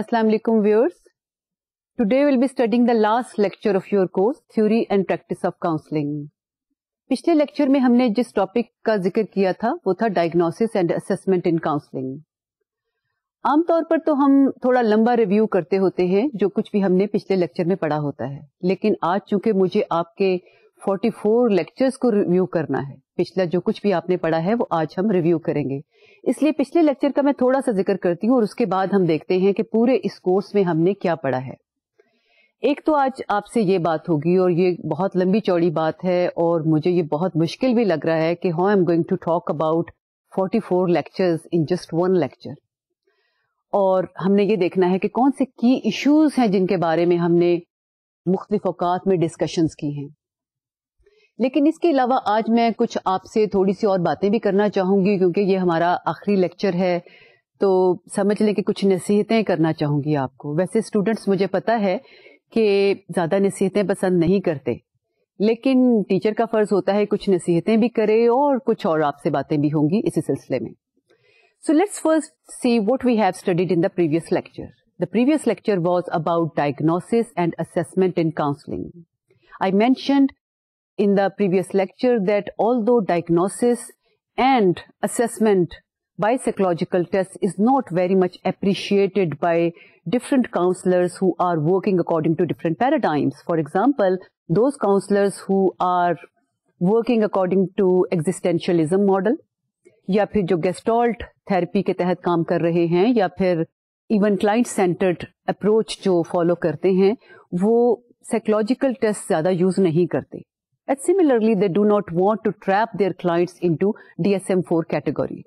अस्सलाम वालेकुम viewers today will be studying the last lecture of your course theory and practice of counselling पिछले lecture में हमने जिस टॉपिक का जिक्र किया था वो था diagnosis and assessment in counselling आमतौर पर तो हम थोड़ा लंबा रिव्यू करते होते हैं जो कुछ भी हमने पिछले लेक्चर में पढ़ा होता है लेकिन आज चूंकि मुझे आपके 44 लेक्चर्स को रिव्यू करना है पिछला जो कुछ भी आपने पढ़ा है वो आज हम रिव्यू करेंगे इसलिए पिछले लेक्चर का मैं थोड़ा सा जिक्र करती हूँ और उसके बाद हम देखते हैं कि पूरे इस कोर्स में हमने क्या पढ़ा है एक तो आज आपसे ये बात होगी और ये बहुत लंबी चौड़ी बात है और मुझे ये बहुत मुश्किल भी लग रहा है कि how am going to talk about 44 lectures in just one lecture और हमने ये देखना है कि कौन से की इश्यूज हैं जिनके बारे में हमने मुख्तलिफ अवकात में डिस्कशंस की हैं लेकिन इसके अलावा आज मैं कुछ आपसे थोड़ी सी और बातें भी करना चाहूंगी क्योंकि ये हमारा आखिरी लेक्चर है तो समझ लें कि कुछ नसीहतें करना चाहूंगी आपको वैसे स्टूडेंट्स मुझे पता है कि ज़्यादा नसीहतें पसंद नहीं करते लेकिन टीचर का फ़र्ज़ होता है कुछ नसीहतें भी करे और कुछ और आपसे बातें भी होंगी इसी सिलसिले में so let's first see what we have studied in the previous lecture the previous lecture was about diagnosis and assessment in counselling I mentioned in the previous lecture that although diagnosis and assessment by psychological tests is not very much appreciated by different counselors who are working according to different paradigms. For example, those counselors who are working according to existentialism model या फिर जो gestalt therapy के तहत काम कर रहे हैं या फिर इवन क्लाइंट सेंटर्ड अप्रोच जो फॉलो करते हैं वो साइकोलॉजिकल टेस्ट ज़्यादा यूज़ नहीं similarly, they do not want to trap their clients into DSM-4 category.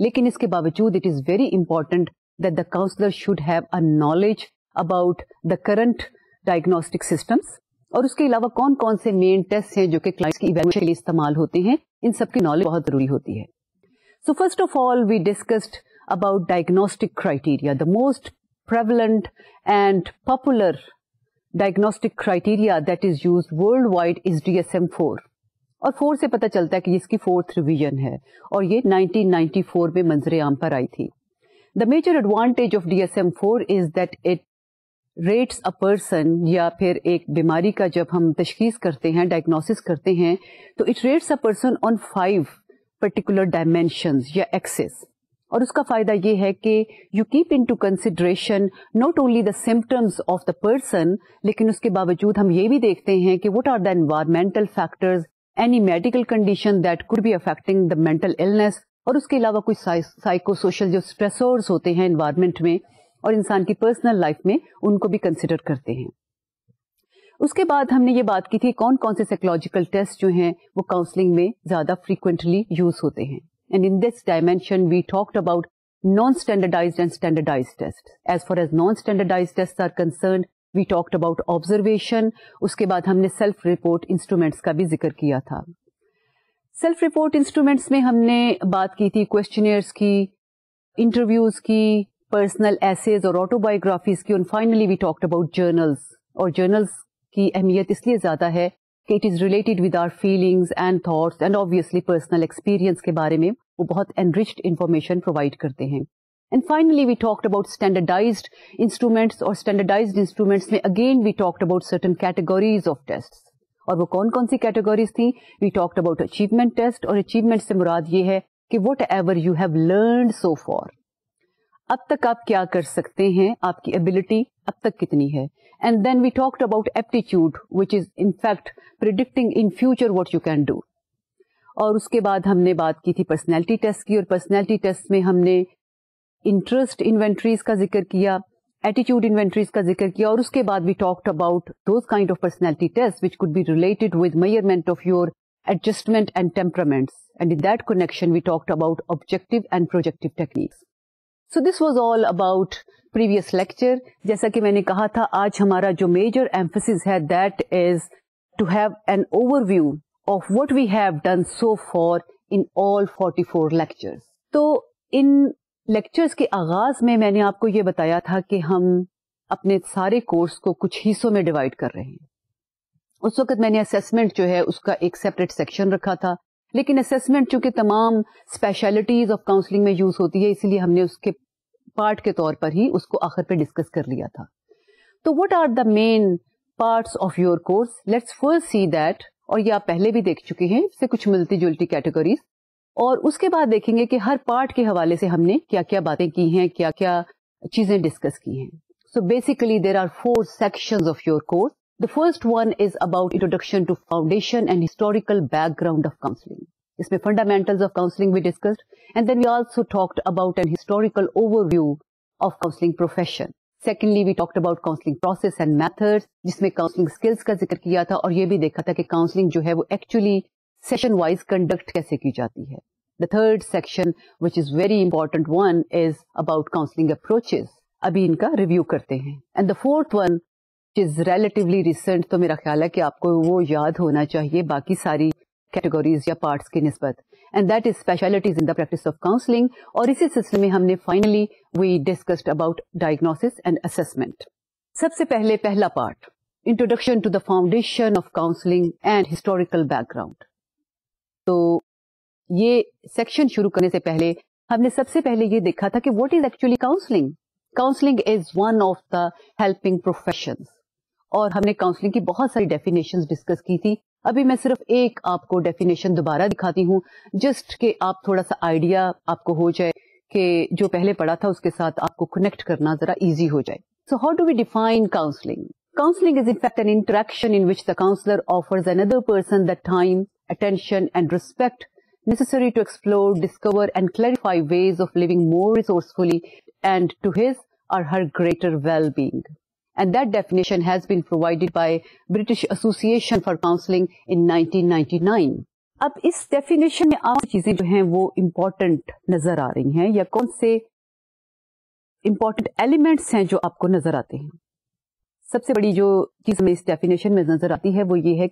Lekin iske bavachud, it is very important that the counselor should have a knowledge about the current diagnostic systems. اور اس کے علاوہ کون کون سے مین test ہیں جو کہ clients کی ایویلویشن کے لیے استعمال ہوتے ہیں ان سب کی نالج بہت ضروری ہوتی ہے so first of all we discussed about diagnostic criteria the most prevalent diagnostic criteria that is use world wide is DSM four और फोर से पता चलता है कि इसकी फोर्थ रिवीजन है और ये 1994 में मंजर आम पर आई थी the major advantage of DSM four is that it rates a person या फिर एक बीमारी का जब हम तशखीस करते हैं डायग्नोसिस करते हैं तो it rates a person on five particular dimension या एक्सेस और उसका फायदा ये है कि you keep into consideration not only the symptoms of the person लेकिन उसके बावजूद हम ये भी देखते हैं कि what are the environmental factors any medical condition that could be affecting the mental illness और उसके अलावा कुछ साइको सोशल जो स्ट्रेसोर्स होते हैं इन्वायरमेंट में और इंसान की पर्सनल लाइफ में उनको भी कंसिडर करते हैं उसके बाद हमने ये बात की थी कौन कौन से साइकोलॉजिकल टेस्ट जो हैं वो काउंसलिंग में ज़्यादा फ्रीक्वेंटली यूज़ होते हैं And in this dimension, we talked about non-standardized and standardized tests. As far as non-standardized tests are concerned, we talked about observation. Uske baad humne self-report instruments ka bhi zikr kiya tha. Self-report instruments me humne baat ki thi questionnaires ki, interviews ki, personal essays or autobiographies ki, and finally we talked about journals. Or journals ki ahmiyat is liye hai, कि it is related with our feelings and thoughts and obviously personal experience के बारे में वो बहुत enriched information provide करते हैं and finally we talked about standardised instruments और standardised instruments में again we talked about certain categories of test और वो कौन कौन सी कैटेगरीज थी we talked about achievement test और अचीवमेंट से मुराद ये है कि whatever you have learn so far अब तक आप क्या कर सकते हैं आपकी एबिलिटी अब तक कितनी है And then we talked about aptitude, which is in fact predicting in future what you can do. और उसके बाद हमने बात की personality पर्सनैलिटी टेस्ट की और पर्सनैलिटी टेस्ट में हमने इंटरेस्ट इन्वेंट्रीज का attitude inventories. एटीट्यूड इन्वेंट्रीज का जिक्र किया और उसके बाद we talked about those kind of personality test which could be related with measurement And your adjustment and temperaments and in that connection we talked about objective so this was all about previous lecture जैसा कि मैंने कहा था आज हमारा जो major emphasis है that is to have an overview of what we have done so far in all 44 lectures तो इन लेक्चर्स के आगाज में मैंने आपको ये बताया था कि हम अपने सारे कोर्स को कुछ हिस्सों में डिवाइड कर रहे हैं उस वक्त मैंने असेसमेंट जो है उसका एक सेपरेट सेक्शन रखा था लेकिन असेसमेंट चूंकि तमाम स्पेशलिटीज ऑफ काउंसलिंग में यूज होती है इसलिए हमने उसके पार्ट के तौर पर ही उसको आखिर पे डिस्कस कर लिया था तो what are the main parts of your course let's first see that और ये आप पहले भी देख चुके हैं इससे कुछ मिलती जुलती कैटेगरीज और उसके बाद देखेंगे कि हर पार्ट के हवाले से हमने क्या क्या बातें की हैं क्या क्या चीजें डिस्कस की हैं so basically there are four sections of your course The first one is about introduction to foundation and historical background of counseling. इसमें fundamentals of counseling we discussed and then we also talked about an historical overview of counseling profession. Secondly, we talked about counseling process and methods जिसमें counseling skills का जिक्र किया था और ये भी देखा था कि counseling जो है वो actually session wise conduct कैसे की जाती है. The third section, which is very important one, is about counseling approaches. अभी इनका रिव्यू करते हैं and the fourth one is relatively recent तो मेरा ख्याल है कि आपको वो याद होना चाहिए बाकी सारी कैटेगरीज या पार्ट्स की नस्बत and that is specialities in the practice of counselling और इसी सिलसिले में हमने finally we discussed about diagnosis and assessment सबसे पहले पहला part introduction to the foundation of counselling and historical background तो ये सेक्शन शुरू करने से पहले हमने सबसे पहले ये देखा था कि what is actually counselling counselling is one of the helping profession और हमने काउंसलिंग की बहुत सारी डेफिनेशन डिस्कस की थी अभी मैं सिर्फ एक आपको डेफिनेशन दोबारा दिखाती हूँ जस्ट के आप थोड़ा सा आइडिया आपको हो जाए कि जो पहले पढ़ा था उसके साथ आपको कनेक्ट करना जरा इजी हो जाए so how do we define counselling counselling is in fact an interaction in which the counsellor offers other person the time attention and respect necessary to explore discover and clarify ways of living more resourcefully and to his और her greater well being and that definition has been provided by British Association for Counseling in 1999. अब इस definition में आम चीजें जो हैं वो important नजर आ रही हैं या कौन से इम्पोर्टेंट एलिमेंट्स हैं जो आपको नजर आते हैं सबसे बड़ी जो चीज हमें इस डेफिनेशन में नजर आती है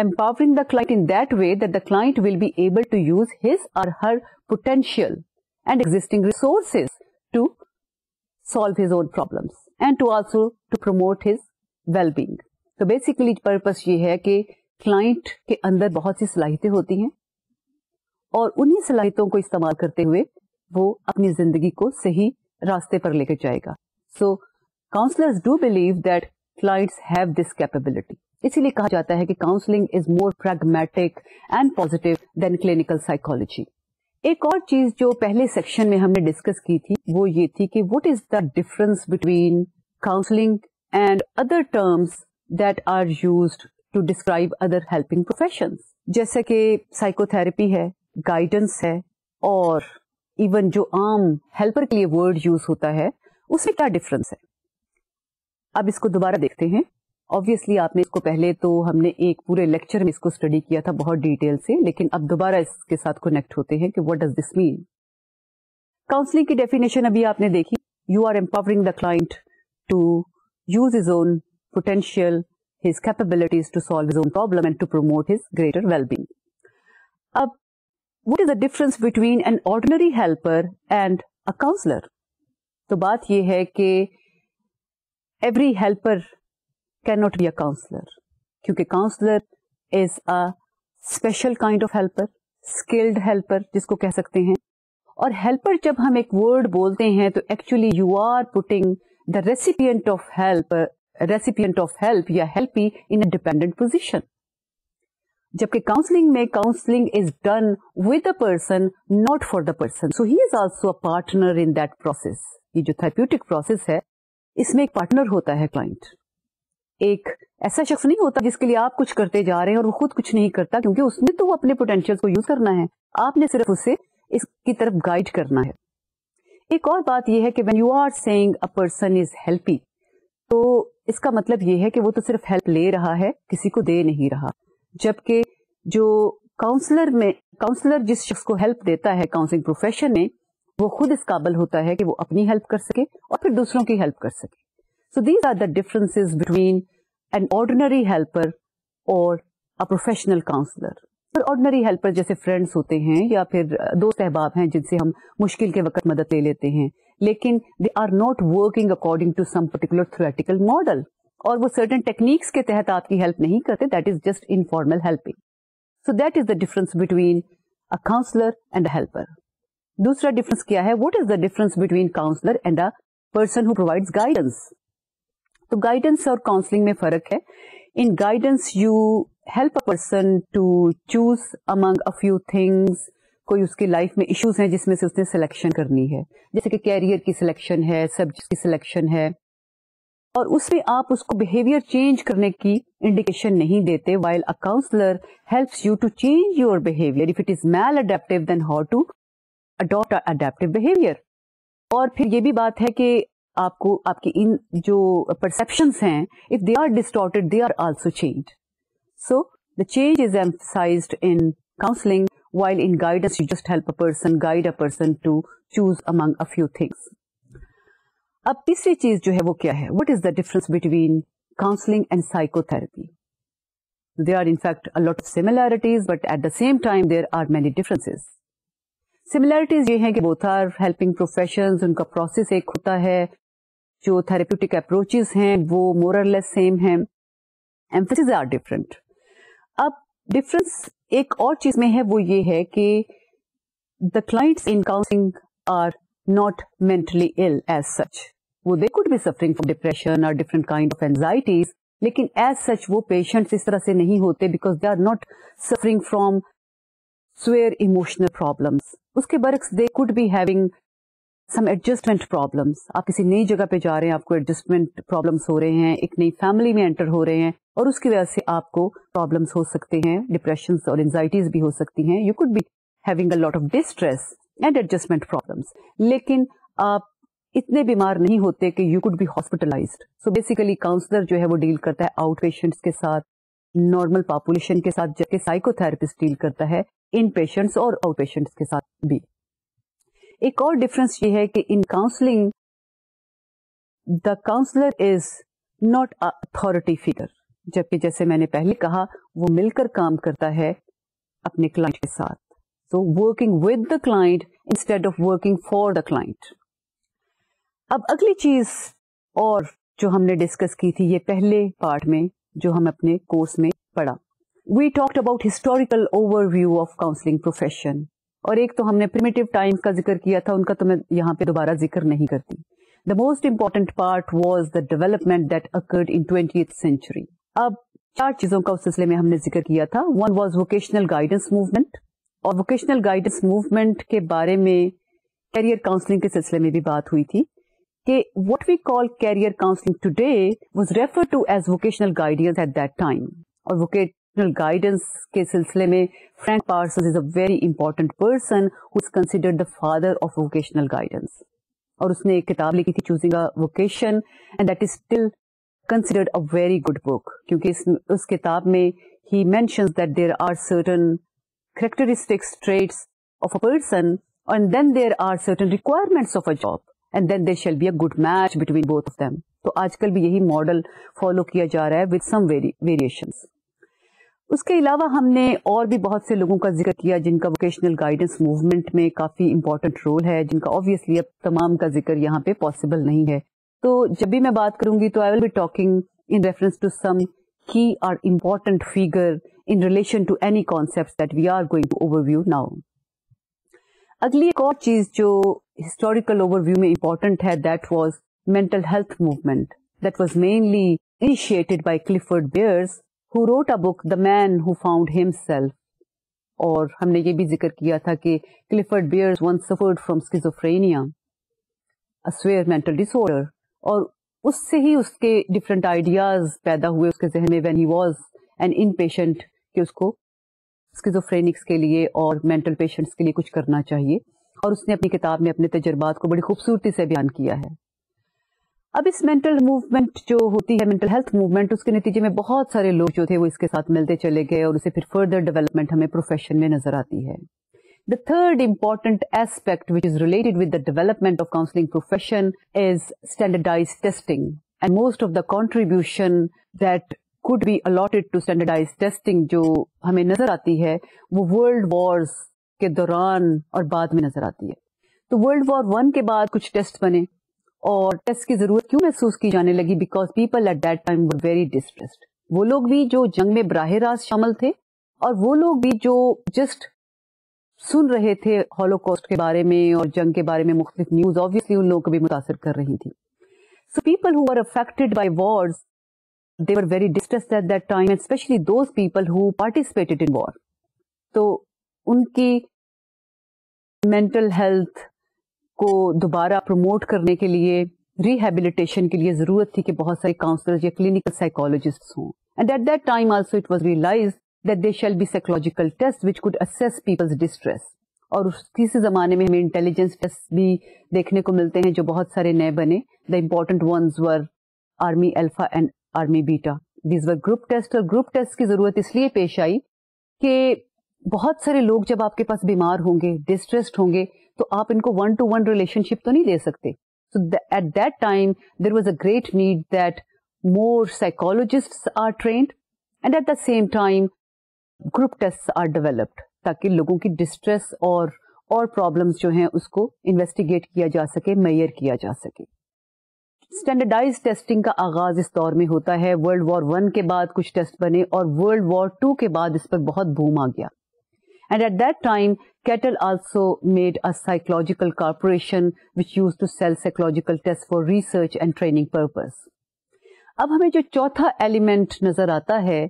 empowering the client in that way that the client will be able to use his or her potential and existing resources to solve his own problems and to also to promote his well-being. So basically purpose ye hai ke client ke andar bahut si salahite hoti hain aur unhi salahiton ko istamal karte huye wo apni So counselors do believe that clients have this capability. اسی لیے کہا جاتا ہے کہ counselling is more pragmatic and positive than clinical एक और चीज जो पहले सेक्शन में हमने डिस्कस की थी वो ये थी कि what is the difference between counselling and other terms that are use to describe other helping profession जैसे कि साइकोथेरेपी है गाइडेंस है और इवन जो आम हेल्पर के लिए वर्ड यूज होता है उसमें क्या डिफरेंस है अब इसको दोबारा देखते हैं ऑब्वियसली आपने इसको पहले तो हमने एक पूरे लेक्चर में इसको स्टडी किया था बहुत डिटेल से लेकिन अब दोबारा इसके साथ कनेक्ट होते हैं कि what does this mean counselling की डेफिनेशन अभी आपने देखी you are empowering the client to use his own potential his capabilities to solve his own problem and to promote his greater well-being. Ab, what is the difference between an ordinary helper and a counselor? तो बात यह है कि every helper can not be a counsellor क्योंकि counsellor is a special kind of helper skilled helper जिसको कह सकते हैं और हेल्पर जब हम एक वर्ड बोलते हैं तो actually you are putting the recipient of help recipient of help या helpee in a dependent position जबकि काउंसलिंग में counselling is done with a person not for the person so he is also a partner in that process ये जो therapeutic process है इसमें एक partner होता है क्लाइंट एक ऐसा शख्स नहीं होता जिसके लिए आप कुछ करते जा रहे हैं और वो खुद कुछ नहीं करता क्योंकि उसने तो वो अपने पोटेंशियल को यूज करना है आपने सिर्फ उसे इसकी तरफ गाइड करना है एक और बात यह है कि when you are saying a person is helpee तो इसका मतलब यह है कि वो तो सिर्फ हेल्प ले रहा है किसी को दे नहीं रहा जबकि जो काउंसलर में काउंसलर जिस शख्स को हेल्प देता है काउंसलिंग प्रोफेशन में वो खुद इस काबल होता है कि वो अपनी हेल्प कर सके और फिर दूसरों की हेल्प कर सके So these are the differences between an ordinary helper or a professional counselor. और ordinary हेल्पर जैसे फ्रेंड्स होते हैं या फिर दो सहबाब हैं जिनसे हम मुश्किल के वक्त मदद ले लेते हैं लेकिन they to not working according to some particular theoretical model और वो सर्टन टेक्निक्स के तहत आपकी हेल्प नहीं that is that is just informal helping so that is the difference between a counsellor and difference helper दूसरा difference क्या है what is the difference between counsellor तो गाइडेंस और काउंसलिंग में फर्क है in guidance you help a person to choose among a few things कोई उसकी लाइफ में इश्यूज हैं जिसमें से उसने सिलेक्शन करनी है जैसे कि कैरियर की सिलेक्शन है सब्जेक्ट की सिलेक्शन है और उसमें आप उसको बिहेवियर चेंज करने की इंडिकेशन नहीं देते while a counsellor helps you to change your behaviour if it is maladaptive then how to adopt adaptive behaviour और फिर ये भी बात है कि आपको आपकी इन जो परसेप्शंस हैं if they are distorted they are also change so the change is emphasised in counselling while in guidance you just help a person guide a person to choose among a few things अब तीसरी चीज जो है वो क्या है what is the difference between counselling and psychotherapy there are in fact a lot of similarities but at the same time there are many differences similarities ये हैं कि बोथ आर हेल्पिंग प्रोफेशन उनका प्रोसेस एक होता है जो थेरेप्यूटिक अप्रोचेस हैं वो मोरलेस सेम हैं एम्फोसिस आर डिफरेंट अब डिफरेंस एक और चीज में है वो ये है कि the clients in counselling are not mentally ill as such वो they could be suffering from depression और डिफरेंट काइंड ऑफ एंजाइटीज लेकिन एज सच वो पेशेंट्स इस तरह से नहीं होते because they are not suffering from severe emotional problems उसके बरक्स they could be having some adjustment problems आप किसी नई जगह पे जा रहे हैं आपको एडजस्टमेंट प्रॉब्लम्स हो रहे हैं एक नई फैमिली में एंटर हो रहे हैं और उसकी वजह से आपको प्रॉब्लम्स हो सकते हैं डिप्रेशन और एंजाइटीज भी हो सकती हैं you could be having a lot of distress and adjustment problems लेकिन आप इतने बीमार नहीं होते कि you could be hospitalise so basically counsellor जो है वो डील करता है आउट पेशेंट्स के साथ नॉर्मल पॉपुलेशन के साथ जबकि साइकोथेरेपिस्ट डील करता है इन पेशेंट्स और आउट पेशेंट्स के साथ भी एक और डिफरेंस ये है कि in counselling the counsellor is not authority figure जबकि जैसे मैंने पहले कहा वो मिलकर काम करता है अपने क्लाइंट के साथ so working with the client instead of working for the client अब अगली चीज और जो हमने डिस्कस की थी ये पहले पार्ट में जो हम अपने कोर्स में पढ़ा we talked about historical overview of counselling profession और एक तो हमने प्रिमेटिव टाइम्स का जिक्र किया था उनका तो मैं यहाँ पे दोबारा जिक्र नहीं करती the most important part was the development that occurred in twenty century अब चार चीजों का उस सिलसिले में हमने जिक्र किया था one was vocational guidance movement और वोकेशनल गाइडेंस मूवमेंट के बारे में कैरियर काउंसलिंग के सिलसिले में भी बात हुई थी कि what we call career counselling today was refer to as vocational guidance at that time और वोकेट गाइडेंस के सिलसिले में Frank Parson is a very important person who is considered the father of vocational guidance और उसने एक किताब लिखी थी choosing a vocation and that is still considered a very good book क्योंकि इस, उस किताब में ही mentions that there are certain characteristics traits of a person and then there are certain requirements of a job and then there shall be a good match between both of them तो आजकल भी यही model follow किया जा रहा है with some variations उसके अलावा हमने और भी बहुत से लोगों का जिक्र किया जिनका वोकेशनल गाइडेंस मूवमेंट में काफी इम्पोर्टेंट रोल है जिनका ऑब्वियसली अब तमाम का जिक्र यहाँ पे पॉसिबल नहीं है तो जब भी मैं बात करूंगी तो I will be talking in reference to some key or important figure in relation to any concept that we are going to overview now अगली एक और चीज जो हिस्टोरिकल ओवरव्यू में इम्पोर्टेंट है that was mental health movement that was mainly initiated by Clifford Beers who wrote a book the man who found himself और हमने ये भी जिक्र किया था कि Clifford Beers one suffered from schizophrenia a severe mental disorder और उससे ही उसके डिफरेंट आइडियाज पैदा हुए उसके जहन में when he was an in patient कि उसको स्किजोफ्रेनिक्स के लिए और मेंटल पेशेंट्स के लिए कुछ करना चाहिए और उसने अपनी किताब में अपने तजर्बात को बड़ी खूबसूरती से बयान किया है अब इस मेंटल मूवमेंट जो होती है मेंटल हेल्थ मूवमेंट उसके नतीजे में बहुत सारे लोग जो थे वो इसके साथ मिलते चले गए और उसे फिर फर्दर डेवलपमेंट हमें प्रोफेशन में नजर आती है The third important aspect which is related with the development of counseling profession is standardized testing. And most of the contribution that could be allotted to standardized testing जो हमें नजर आती है वो वर्ल्ड वॉर्स के दौरान और बाद में नजर आती है तो वर्ल्ड वॉर वन के बाद कुछ टेस्ट बने और टेस्ट की जरूरत क्यों महसूस की जाने लगी because people at that time very distressed वो लोग भी जो जंग में बराह रास्त शामिल थे और वो लोग भी जो जस्ट सुन रहे थे हॉलोकॉस्ट के बारे में और जंग के बारे में मुख्तलिफ न्यूज ऑब्वियसली उन लोगों को भी मुतासर कर रही थी so people who are affected by wars are very very at that time and especially those people who participated in war तो उनकी मेंटल हेल्थ को दोबारा प्रमोट करने के लिए रिहेबिलिटेशन के लिए जरूरत थी कि बहुत सारे काउंसलर्स या क्लिनिकल साइकोलॉजिस्ट हों and at that time also it was realise that they shall be psychological test which could assess people's distress और तीसरे जमाने में हमें इंटेलिजेंस टेस्ट भी देखने को मिलते हैं जो बहुत सारे नए बने the important ones were army alpha and army beta these were group test और ग्रुप टेस्ट की जरूरत इसलिए पेश आई कि बहुत सारे लोग जब आपके पास बीमार होंगे डिस्ट्रेस्ड होंगे तो आप इनको वन टू वन रिलेशनशिप तो नहीं दे सकते so at that time there was a great need that more psychologist are trained and at the same time group test are developed ताकि लोगों की डिस्ट्रेस और और प्रॉब्लम्स जो हैं उसको इन्वेस्टिगेट किया जा सके मेयर किया जा सके स्टैंडर्डाइज टेस्टिंग का आगाज इस दौर में होता है वर्ल्ड वॉर वन के बाद कुछ टेस्ट बने और वर्ल्ड वॉर टू के बाद इस पर बहुत बूम आ गया And at that time, Kettle also made a psychological corporation which used to sell psychological tests for research and training purpose. अब हमें जो element एलिमेंट नजर आता है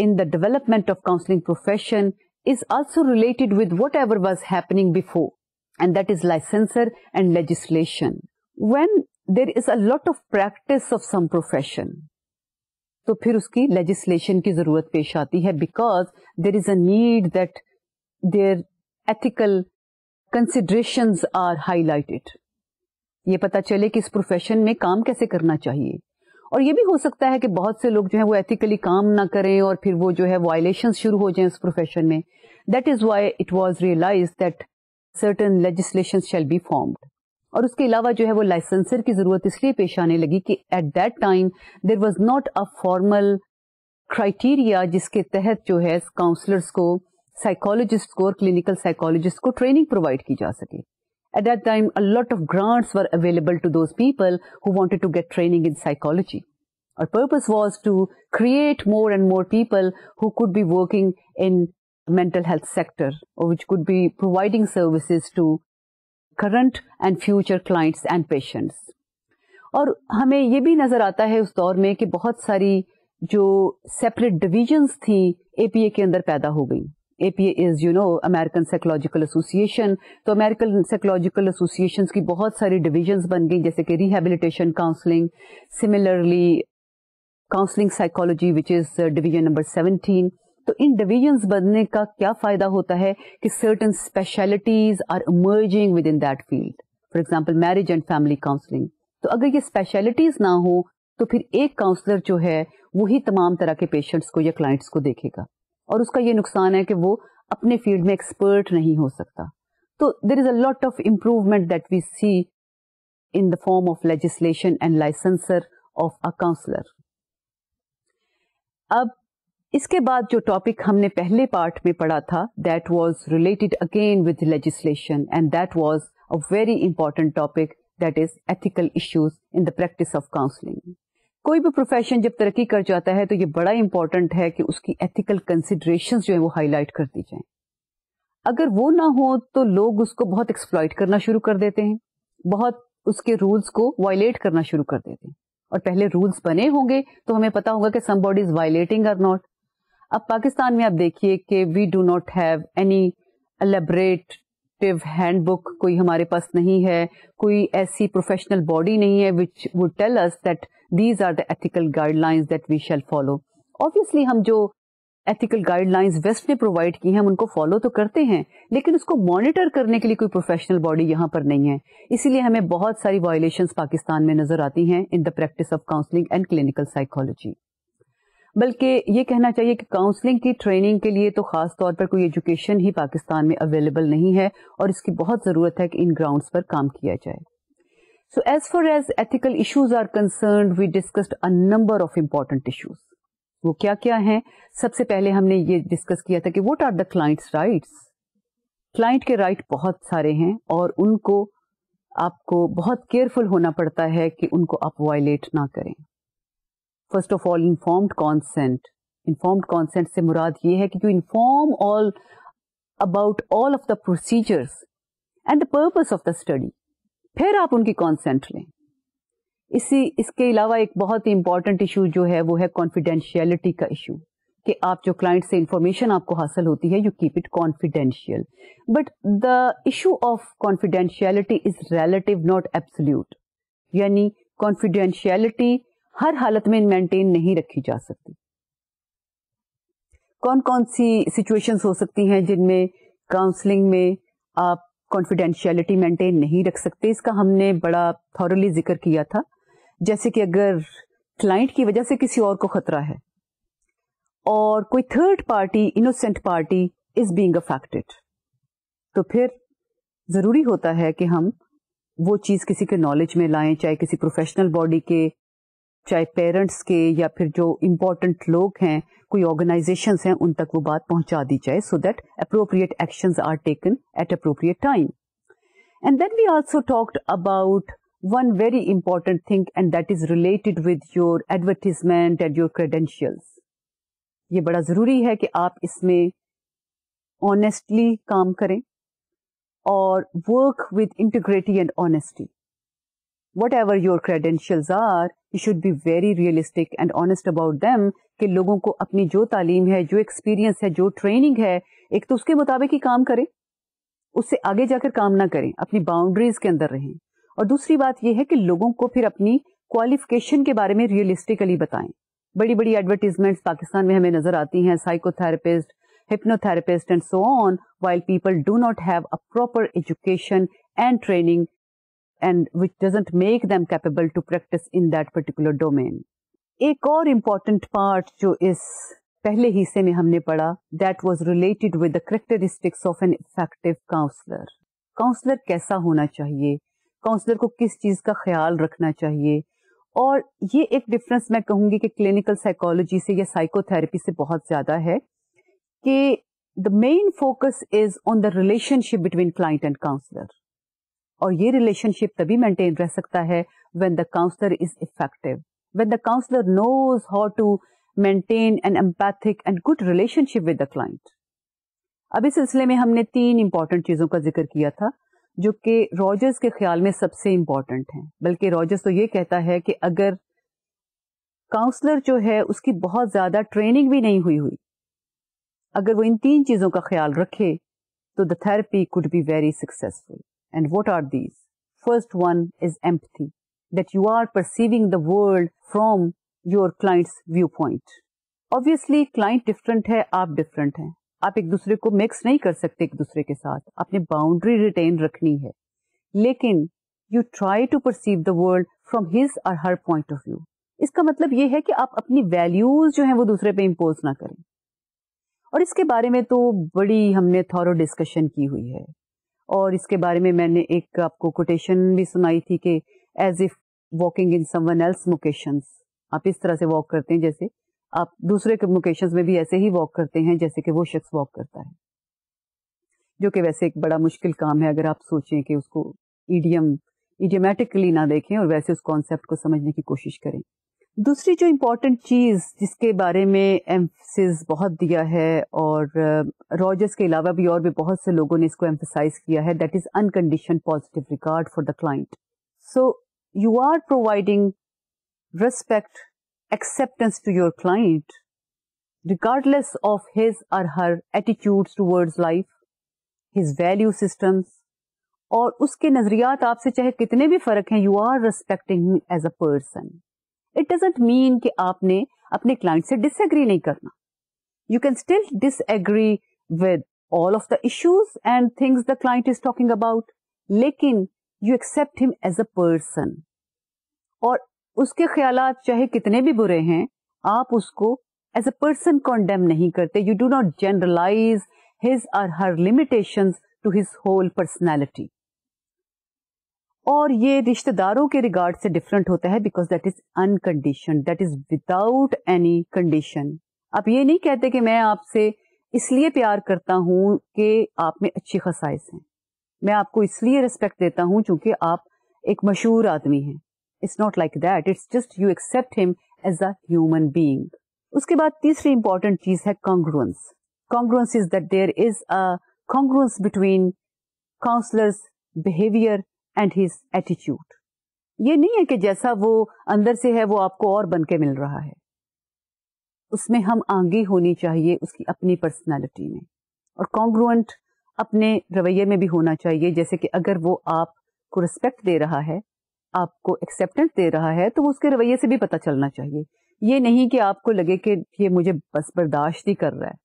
in the development of counselling profession is also related with whatever was happening before and that is licensure and legislation when there is a lot of practice of some profession तो फिर उसकी legislation their ethical considerations are highlighted ये पता चले कि इस profession में काम कैसे करना चाहिए और ये भी हो सकता है कि बहुत से लोग जो है वो एथिकली काम ना करें और फिर वो जो है वायलेशन शुरू हो जाए उस प्रोफेशन में that is why it was realise that certain legislation shall be formed और उसके अलावा जो है वो लाइसेंसर की जरूरत इसलिए पेश आने लगी कि at that time there was not a formal criteria जिसके तहत जो है काउंसलर्स को साइकोलॉजिस्ट को और क्लिनिकल साइकोलॉजिस्ट को ट्रेनिंग प्रोवाइड की जा सके At that time, a lot of grants were available to those people who wanted to get training in psychology. Our purpose was to create more and more people who could be working in mental health sector or which could be providing services to current and future clients and patients. और हमें ये भी नज़र आता है उस दौर में कि बहुत सारी जो सेपरेट डिवीजन्स थी एपीए के अंदर पैदा हो गई a is you know American Psychological Association तो अमेरिकन साइकोलॉजिकल एसोसिएशन की बहुत सारी डिविजन्स बन गई जैसे कि rehabilitation counselling similarly counselling psychology which is division number seventeen तो इन डिवीजन्स बनने का क्या फ़ायदा होता है कि certain specialities are emerging within that field for example marriage and family counselling तो अगर ये स्पेशलिटीज़ ना हो तो फिर एक काउंसलर जो है वही तमाम तरह के पेशेंट्स को या क्लाइंट्स को देखेगा और उसका ये नुकसान है कि वो अपने फील्ड में एक्सपर्ट नहीं हो सकता तो there is a lot of improvement that we see in the form of legislation and licensure of a counsellor अब इसके बाद जो टॉपिक हमने पहले पार्ट में पढ़ा था that was related again with legislation and that was a very important topic that is ethical issues in the practice of counselling कोई भी प्रोफेशन जब तरक्की कर जाता है तो ये बड़ा इंपॉर्टेंट है कि उसकी एथिकल कंसिड्रेशन जो है वो हाईलाइट कर दी जाए अगर वो ना हो तो लोग उसको बहुत एक्सप्लॉइट करना शुरू कर देते हैं बहुत उसके रूल्स को वायलेट करना शुरू कर देते हैं और पहले रूल्स बने होंगे तो हमें पता होगा कि some body is violating or not अब पाकिस्तान में आप देखिए कि we do not have any elaborate active handbook कोई हमारे पास नहीं है कोई ऐसी प्रोफेशनल बॉडी नहीं है which would tell us that these are the ethical guidelines that we shall follow obviously हम जो एथिकल गाइडलाइंस वेस्ट ने प्रोवाइड की हैं हम उनको फॉलो तो करते हैं लेकिन उसको मॉनिटर करने के लिए कोई प्रोफेशनल बॉडी यहाँ पर नहीं है इसीलिए हमें बहुत सारी वायलेशंस पाकिस्तान में नजर आती हैं in the practice of counselling and clinical psychology बल्कि ये कहना चाहिए कि काउंसलिंग की ट्रेनिंग के लिए तो खास तौर पर कोई एजुकेशन ही पाकिस्तान में अवेलेबल नहीं है और इसकी बहुत ज़रूरत है कि इन ग्राउंड्स पर काम किया जाए So as far as ethical issues are concerned, we discussed a number of important issues. वो क्या क्या हैं सबसे पहले हमने ये डिस्कस किया था कि what are the client's rights client के राइट बहुत सारे हैं और उनको आपको बहुत केयरफुल होना पड़ता है कि उनको आप वायलेट ना करें first of all informed consent informed consent से मुराद ये है कि you inform all about all of the procedures and the purpose of the study फिर आप उनकी कॉन्सेंट लें इसी इसके अलावा एक बहुत ही इंपॉर्टेंट इशू जो है वो है कॉन्फिडेंशियलिटी का इशू कि आप जो क्लाइंट से इंफॉर्मेशन आपको हासिल होती है you keep it confidential but the issue of confidentiality is relative not absolute यानी कॉन्फिडेंशियलिटी हर हालत में मेंटेन नहीं रखी जा सकती कौन कौन सी सिचुएशन हो सकती हैं जिनमें काउंसलिंग में आप कॉन्फिडेंशियलिटी मेंटेन नहीं रख सकते इसका हमने बड़ा थॉरली जिक्र किया था जैसे कि अगर क्लाइंट की वजह से किसी और को खतरा है और कोई third party innocent party is being affected तो फिर जरूरी होता है कि हम वो चीज किसी के नॉलेज में लाएं चाहे किसी प्रोफेशनल बॉडी के चाहे पेरेंट्स के या फिर जो इम्पोर्टेंट लोग हैं कोई ऑर्गेनाइजेशन हैं उन तक वो बात पहुंचा दी जाए so that appropriate action are taken at appropriate time and then we also talked about one very important thing and that is related with your advertisement and your credentials. ये बड़ा जरूरी है कि आप इसमें ऑनेस्टली काम करें और work with integrity and honesty whatever your credentials are you should be very realistic and honest about them कि लोगों को अपनी जो तालीम है जो एक्सपीरियंस है जो ट्रेनिंग है एक तो उसके मुताबिक ही काम करें उससे आगे जाकर काम ना करें अपनी बाउंड्रीज के अंदर रहें और दूसरी बात यह है कि लोगों को फिर अपनी क्वालिफिकेशन के बारे में रियलिस्टिकली बताएं बड़ी बड़ी एडवर्टीजमेंट्स पाकिस्तान में हमें नजर आती हैं psychotherapist hypnotherapist and so on while people do not have a proper education and training and which doesn't make them capable to practice in that particular domain. एक और इम्पोर्टेंट पार्ट जो इस पहले हिस्से में हमने पढ़ा that was related with the characteristics of an effective counsellor counsellor कैसा होना चाहिए काउंसलर को किस चीज का ख्याल रखना चाहिए और ये एक डिफरेंस मैं कहूंगी कि क्लिनिकल साइकोलॉजी से या साइकोथेरेपी से बहुत ज्यादा है कि the main focus is on the relationship between client and counsellor और ये रिलेशनशिप तभी मेंटेन रह सकता है when the counsellor is effective when the counsellor knows how to maintain an empathic and good relationship with the client अब इस सिलसिले में हमने तीन इंपॉर्टेंट चीजों का जिक्र किया था जो कि रॉजर्स के ख्याल में सबसे इंपॉर्टेंट है बल्कि रॉजर्स तो ये कहता है कि अगर काउंसलर जो है उसकी बहुत ज्यादा ट्रेनिंग भी नहीं हुई हुई अगर वो इन तीन चीजों का ख्याल रखे तो the therapy could be very successful And what are these? First one is empathy, that you are perceiving the world from your client's viewpoint. Obviously, client different है आप different हैं आप एक दूसरे को मिक्स नहीं कर सकते एक दूसरे के साथ आपने बाउंड्री रिटेन रखनी है लेकिन you try to perceive the world from his और हर पॉइंट ऑफ व्यू इसका मतलब ये है कि आप अपनी वैल्यूज जो है वो दूसरे पे इम्पोज ना करें और इसके बारे में तो बड़ी हमने थॉरो डिस्कशन की हुई है और इसके बारे में मैंने एक आपको कोटेशन भी सुनाई थी कि as if walking in someone else's moccasin आप इस तरह से वॉक करते हैं जैसे आप दूसरे मोकेशन में भी ऐसे ही वॉक करते हैं जैसे कि वो शख्स वॉक करता है जो कि वैसे एक बड़ा मुश्किल काम है अगर आप सोचें कि उसको ईडियम idiomatically ना देखें और वैसे उस कॉन्सेप्ट को समझने की कोशिश करें दूसरी जो इम्पोर्टेंट चीज़ जिसके बारे में एम्फसिस बहुत दिया है और रॉजर्स uh, के अलावा भी और भी बहुत से लोगों ने इसको एम्फोसाइज किया है that is unconditional positive regard for the client so you are providing respect acceptance to your client regardless of his or her attitudes towards life his value systems और उसके नजरियात आपसे चाहे कितने भी फर्क हैं you are respecting as a person it doesn't mean कि आपने अपने क्लाइंट से डिसग्री नहीं करना you can still disagree with all of the issues and things the client is talking about लेकिन you accept him as a person और उसके ख्याल चाहे कितने भी बुरे हैं आप उसको एज अ पर्सन कॉन्डेम नहीं करते you do not generalise his or her limitation to his whole personality और ये रिश्तेदारों के रिगार्ड से डिफरेंट होता है because that is unconditional that is without any condition आप ये नहीं कहते कि मैं आपसे इसलिए प्यार करता हूं कि आप में अच्छी खसाइस हैं मैं आपको इसलिए रिस्पेक्ट देता हूं क्योंकि आप एक मशहूर आदमी हैं it's not like that it's just you accept him as human being उसके बाद तीसरी इंपॉर्टेंट चीज है congruence congruence is that there is a congruence between counsellor's behaviour and his attitude ये नहीं है कि जैसा वो अंदर से है वो आपको और बन के मिल रहा है उसमें हम आगे होनी चाहिए उसकी अपनी पर्सनैलिटी में और कॉन्ग्रुएंट अपने रवैये में भी होना चाहिए जैसे कि अगर वो आपको रिस्पेक्ट दे रहा है आपको एक्सेप्टेंस दे रहा है तो उसके रवैये से भी पता चलना चाहिए ये नहीं कि आपको लगे कि ये मुझे बस बर्दाश्त ही कर रहा है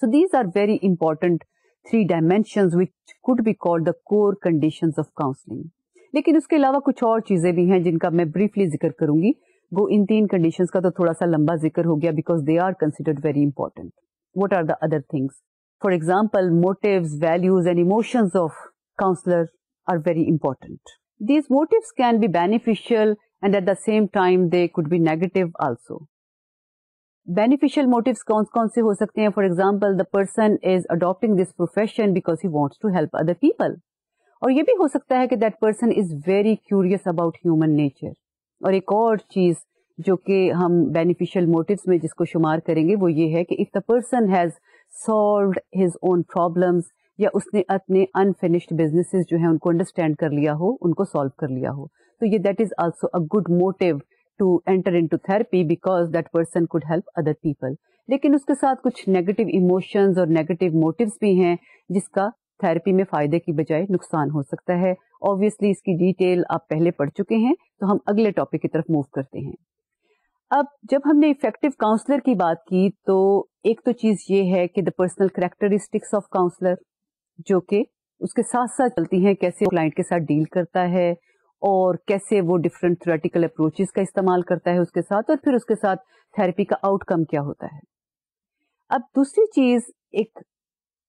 so these are very important three dimension which could be called the core condition of counselling लेकिन उसके अलावा कुछ और चीजें भी हैं जिनका मैं ब्रीफली जिक्र करूंगी वो इन तीन कंडीशन का तो थोड़ा सा लंबा जिक्र हो गया because they are considered very important what are the other things for example motive values and emotions of counsellor are very important these motives can be beneficial and at the same time they could be negative also beneficial motive कौन कौन से हो सकते हैं for example the person is adopting this profession because he wants to help other people और ये भी हो सकता है कि that person is very curious about human nature और एक और चीज जो कि हम बेनिफिशियल मोटिव्स में जिसको शुमार करेंगे वो ये है कि if the person has solve his own problem या उसने अपने अनफिनिश्ड बिजनेसेस जो है उनको अंडरस्टैंड कर लिया हो उनको सॉल्व कर लिया हो तो ये that is also a good motive to enter into therapy because that person could help other people. लेकिन उसके साथ कुछ नेगेटिव इमोशंस और नेगेटिव मोटिव्स भी हैं जिसका थेरेपी में फायदे की बजाय नुकसान हो सकता है ऑब्वियसली इसकी डिटेल आप पहले पढ़ चुके हैं तो हम अगले टॉपिक की तरफ मूव करते हैं अब जब हमने इफेक्टिव काउंसलर की बात की तो एक तो चीज ये है कि the personal characteristics of counsellor जो कि उसके साथ साथ चलती हैं कैसे क्लाइंट के साथ डील करता है और कैसे वो डिफरेंट थ्रेटिकल अप्रोचेस का इस्तेमाल करता है उसके साथ और फिर उसके साथ थेरेपी का आउटकम क्या होता है अब दूसरी चीज एक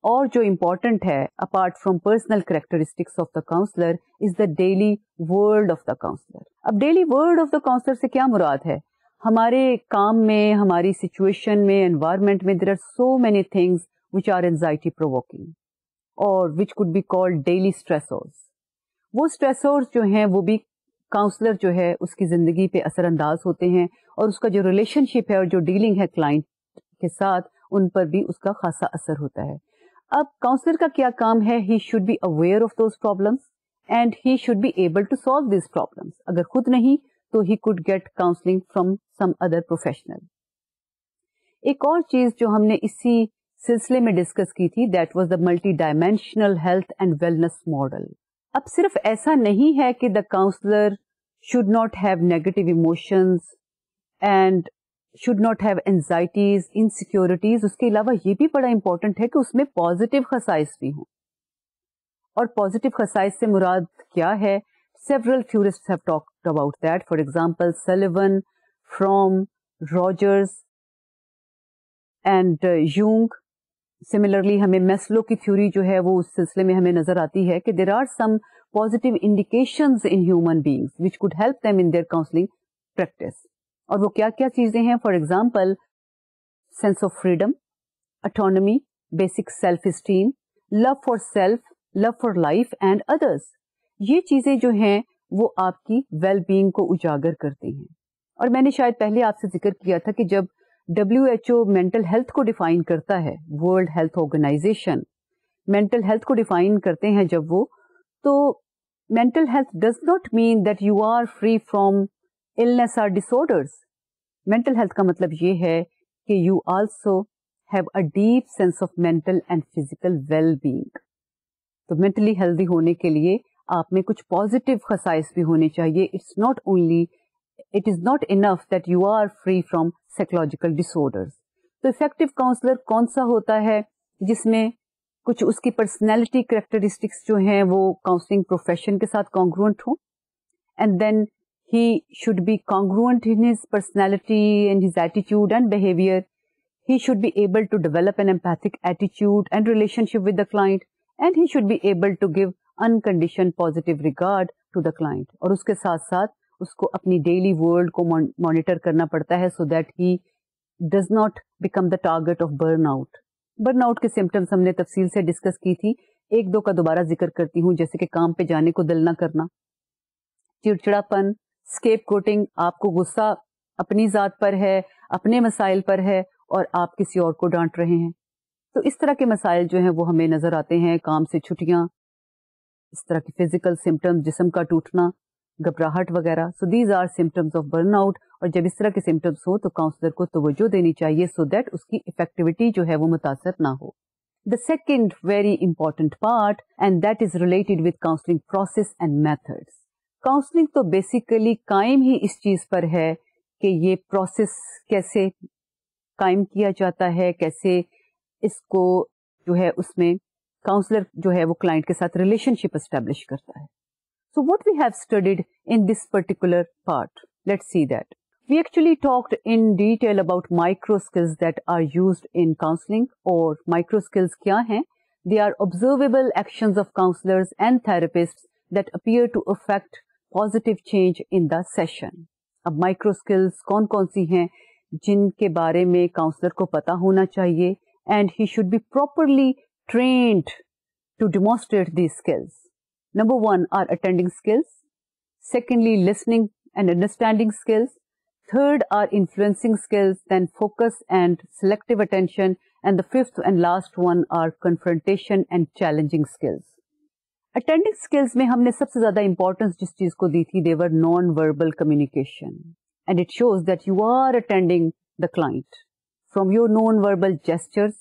और जो इम्पोर्टेंट है apart from personal characteristics of the counsellor is the daily world of the counsellor अब daily world of the counsellor से क्या मुराद है हमारे काम में हमारी सिचुएशन में एनवायरमेंट में there are so many things which are anxiety provoking और which could be called daily stressors वो स्ट्रेसर्स जो हैं वो भी काउंसलर जो है उसकी ज़िंदगी पे असरअंदाज होते हैं और उसका जो रिलेशनशिप है और जो डीलिंग है क्लाइंट के साथ उन पर भी उसका खासा असर होता है अब काउंसलर का क्या काम है he should be aware of those problems and he should be able to solve this problems अगर खुद नहीं तो he could get counselling from some other professional एक और चीज जो हमने इसी सिलसिले में डिस्कस की थी that was the multi dimensional health and wellness model अब सिर्फ ऐसा नहीं है कि the counsellor should not have negative emotions and should not have anxieties insecurities उसके अलावा ये भी बड़ा इंपॉर्टेंट है कि उसमें पॉजिटिव खसाइस भी हों और पॉजिटिव खसाइस से मुराद क्या है several theorist have talked about that for example Sullivan from Rogers and Jung similarly हमें मेस्लो की थ्योरी जो है वो उस सिलसिले में हमें नजर आती है कि there are some positive indication in human beings which could help them in their counselling practice और वो क्या क्या चीजें हैं for example sense of freedom autonomy basic self esteem love for self love for life and others ये चीजें जो हैं वो आपकी वेल well बींग को उजागर करती हैं और मैंने शायद पहले आपसे जिक्र किया था कि जब W H O mental health को डिफाइन करता है world health organisation mental health को डिफाइन करते हैं जब वो तो mental health does not mean that you are free from illness or disorders mental health का मतलब ये है कि you also have a deep sense of mental and physical well being तो मेंटली हेल्दी होने के लिए आप में कुछ पॉजिटिव खसाइस भी होने चाहिए it's not only it is not enough that you are free from psychological disorders तो इफेक्टिव काउंसलर कौन सा होता है जिसमें कुछ उसकी पर्सनैलिटी करेक्टरिस्टिक्स जो हैं वो काउंसलिंग प्रोफेशन के साथ कॉन्ग्रुएंट हो and then he should be congruent in his personality and his attitude and behaviour he should be able to develop an empathic attitude and relationship with the client and he should be able to give unconditional positive regard to the client और उसके साथ साथ उसको अपनी daily world को monitor करना पड़ता है so that he does not become the target of burn out burn out के सिम्टम्स हमने तफसील से डिस्कस की थी एक दो का दोबारा जिक्र करती हूँ जैसे कि काम पे जाने को दिल ना करना चिड़चिड़ापन स्केप कोटिंग आपको गुस्सा अपनी जात पर है अपने मसाइल पर है और आप किसी और को डांट रहे हैं तो इस तरह के मसाइल जो हैं वो हमें नजर आते हैं काम से छुट्टियां इस तरह के फिजिकल सिम्टम्स जिसम का टूटना घबराहट वगैरह so these are symptoms of out और जब इस तरह के सिम्टम्स हो तो काउंसलर को तवज्जो देनी चाहिए सो so दैट उसकी इफेक्टिविटी जो है वो मुतासर ना हो the second very important part and that is related with counselling process and methods counselling तो बेसिकली कायम ही इस चीज पर है कि ये प्रोसेस कैसे कायम किया जाता है कैसे इसको जो है उसमें काउंसलर जो है वो क्लाइंट के साथ रिलेशनशिप एस्टेब्लिश करता है So, what we have studied in this particular part? Let's see that. We actually talked in detail about micro skills that are used in counseling or micro skills kya hain? They are observable actions of counselors and therapists that appear to affect positive change in the session. अब micro skills कौन कौन सी हैं जिनके बारे में counsellor को पता होना चाहिए and he should be properly trained to demonstrate Number one are attending skills. Secondly, listening and understanding skills. Third are influencing skills, then focus and selective attention. And the fifth and last one are confrontation and challenging skills. Attending skills میں ہم نے سب سے زیادہ importance جس چیز کو they were non-verbal communication and it shows that you are attending the client from your non-verbal gestures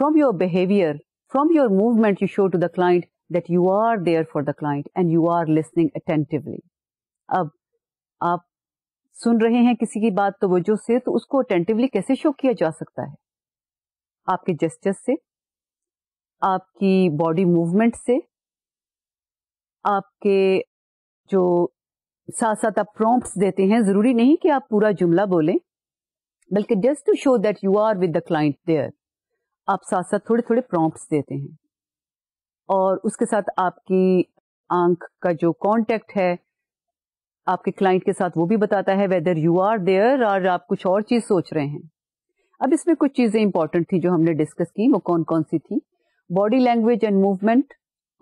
from your behavior from your movement you show to the client that you are there for the client and you are listening attentively अब आप सुन रहे हैं किसी की बात तो वजह से तो उसको अटेंटिवली कैसे शो किया जा सकता है आपके जेस्टर्स से आपकी बॉडी मूवमेंट से आपके जो साथ साथ आप प्रॉम्प्ट्स देते हैं जरूरी नहीं कि आप पूरा जुमला बोलें बल्कि just to show that you are with the client there आप साथ साथ थोड़े थोड़े प्रॉम्प्ट्स देते हैं और उसके साथ आपकी आंख का जो कॉन्टेक्ट है आपके क्लाइंट के साथ वो भी बताता है वेदर यू आर देयर और आप कुछ और चीज़ सोच रहे हैं अब इसमें कुछ चीज़ें इंपॉर्टेंट थी जो हमने डिस्कस की वो कौन कौन सी थी बॉडी लैंग्वेज एंड मूवमेंट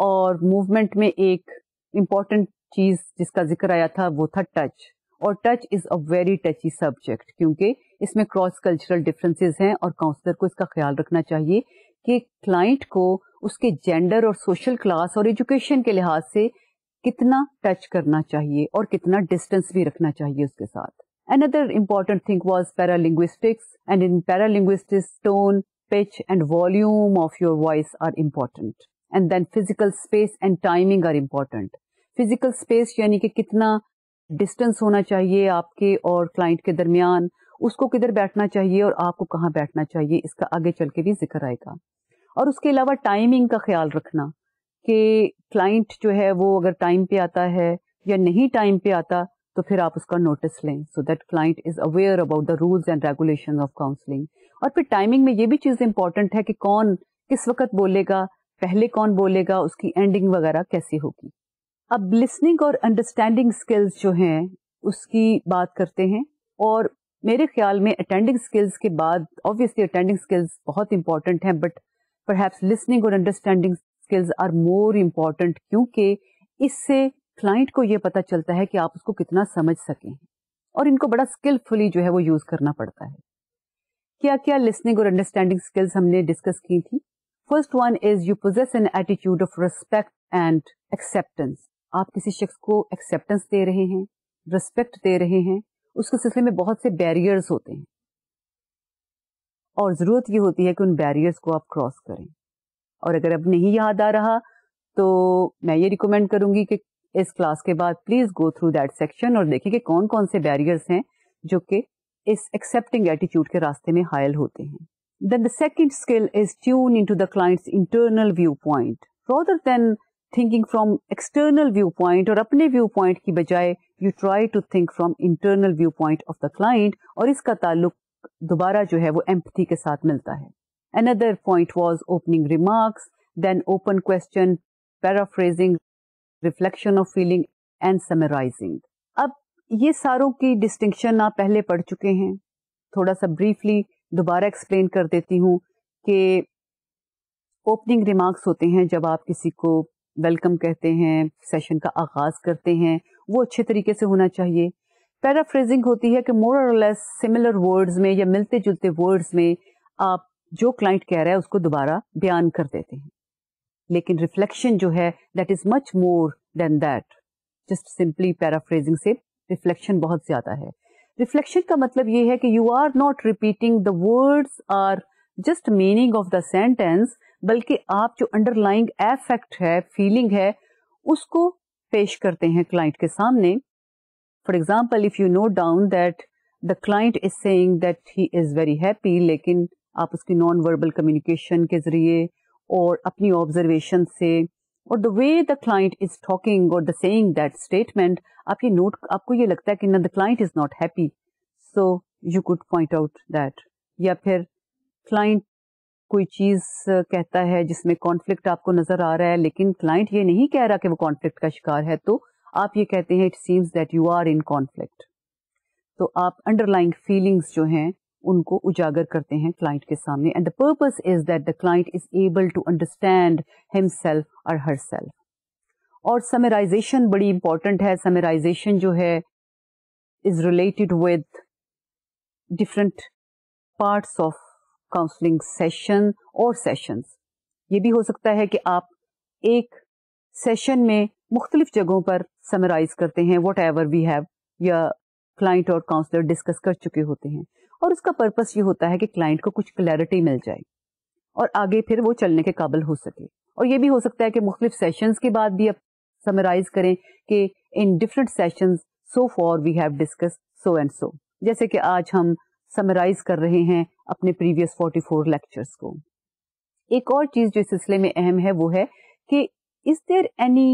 और मूवमेंट में एक इम्पॉर्टेंट चीज़ जिसका जिक्र आया था वो था टच और touch is a very touchy subject क्योंकि इसमें क्रॉस कल्चरल डिफरेंसेज हैं और काउंसलर को इसका ख्याल रखना चाहिए कि क्लाइंट को उसके जेंडर और सोशल क्लास और एजुकेशन के लिहाज से कितना टच करना चाहिए और कितना डिस्टेंस भी रखना चाहिए उसके साथ another important thing was paralinguistics and in paralinguistics tone pitch and volume of your voice are important and then physical space and timing are important physical space यानी कि कितना डिस्टेंस होना चाहिए आपके और क्लाइंट के दरमियान उसको किधर बैठना चाहिए और आपको कहाँ बैठना चाहिए इसका आगे चल के भी जिक्र आएगा और उसके अलावा टाइमिंग का ख्याल रखना कि क्लाइंट जो है वो अगर टाइम पे आता है या नहीं टाइम पे आता तो फिर आप उसका नोटिस लें so that client is aware about the rules and regulation of counselling और फिर टाइमिंग में ये भी चीज इंपॉर्टेंट है कि कौन किस वक्त बोलेगा पहले कौन बोलेगा उसकी एंडिंग वगैरह कैसी होगी अब लिसनिंग और अंडरस्टैंडिंग स्किल्स जो हैं उसकी बात करते हैं और मेरे ख्याल में अटेंडिंग स्किल्स के बाद ऑब्वियसली अटेंडिंग स्किल्स बहुत इंपॉर्टेंट हैं बट परहैप्स लिसनिंग और understanding skills are more important क्योंकि इससे क्लाइंट को ये पता चलता है कि आप उसको कितना समझ सकें और इनको बड़ा स्किलफुली जो है वो यूज करना पड़ता है क्या क्या लिसनिंग और अंडरस्टैंडिंग स्किल्स हमने डिस्कस की थी first one is you possess an attitude of respect and acceptance आप किसी शख्स को एक्सेप्टेंस दे रहे हैं रिस्पेक्ट दे रहे हैं उसके सिलसिले में बहुत से बैरियर्स होते हैं और जरूरत ये होती है कि उन बैरियर्स को आप क्रॉस करें और अगर अब नहीं याद आ रहा तो मैं ये रिकमेंड करूंगी कि इस क्लास के बाद please go through that section और देखें कि कौन कौन से बैरियर्स हैं जो कि इस एक्सेप्टिंग एटीट्यूड के रास्ते में हायल होते हैं then the second skill is tune in to the client's internal viewpoint rather than thinking from external viewpoint और अपने व्यू पॉइंट की बजाय you try to think from internal viewpoint of the client और इसका ताल्लुक दोबारा जो है वो एम्पथी के साथ मिलता है another point was opening remarks then open question paraphrasing reflection of feeling and summarising अब ये सारों की डिस्टिंक्शन आप पहले पढ़ चुके हैं थोड़ा सा ब्रीफली दोबारा एक्सप्लेन कर देती हूँ कि ओपनिंग रिमार्क्स होते हैं जब आप किसी को वेलकम कहते हैं सेशन का आगाज करते हैं वो अच्छे तरीके से होना चाहिए पैराफ्रेजिंग होती है कि मोर और लेस सिमिलर वर्ड्स में या मिलते जुलते वर्ड्स में आप जो क्लाइंट कह रहा है उसको दोबारा बयान कर देते हैं लेकिन रिफ्लेक्शन जो है that is much more than that just simply paraphrasing से रिफ्लेक्शन बहुत ज्यादा है रिफ्लेक्शन का मतलब ये है कि you are not repeating the words or just meaning of the sentence बल्कि आप जो अंडरलाइंग एफेक्ट है फीलिंग है उसको पेश करते हैं क्लाइंट के सामने for example if you note down that the client is saying that he is very happy लेकिन आप उसकी नॉन वर्बल कम्युनिकेशन के जरिए और अपनी ऑब्जर्वेशन से और the way the client is talking और द सेइंग दैट स्टेटमेंट आप ये नोट आपको ये लगता है कि ना the client is not happy so you could point out that या फिर क्लाइंट कोई चीज कहता है जिसमें कॉन्फ्लिक्ट आपको नजर आ रहा है लेकिन क्लाइंट ये नहीं कह रहा कि वो कॉन्फ्लिक्ट का शिकार है तो आप ये कहते हैं it seems that you are in conflict तो आप अंडरलाइंग फीलिंग्स जो हैं उनको उजागर करते हैं क्लाइंट के सामने and the purpose is that the client is able to understand himself और हर सेल्फ और समराइजेशन बड़ी इंपॉर्टेंट है समराइजेशन जो है is related with different parts of counselling session और सेशंस ये भी हो सकता है कि आप एक सेशन में मुख्तलिफ जगहों पर समराइज करते हैं वट एवर वी हैव या क्लाइंट और काउंसलर डिस्कस कर चुके होते हैं और उसका पर्पस ये होता है कि क्लाइंट को कुछ क्लैरिटी मिल जाए और आगे फिर वो चलने के काबिल हो सके और ये भी हो सकता है कि मुख्तलिफ सेशंस के बाद भी अब समराइज करें कि in different sessions so far we have discuss so and so जैसे कि आज हम समराइज कर रहे हैं अपने प्रीवियस 44 लेक्चर्स को एक और चीज जो इस सिलसिले में अहम है वो है कि is there any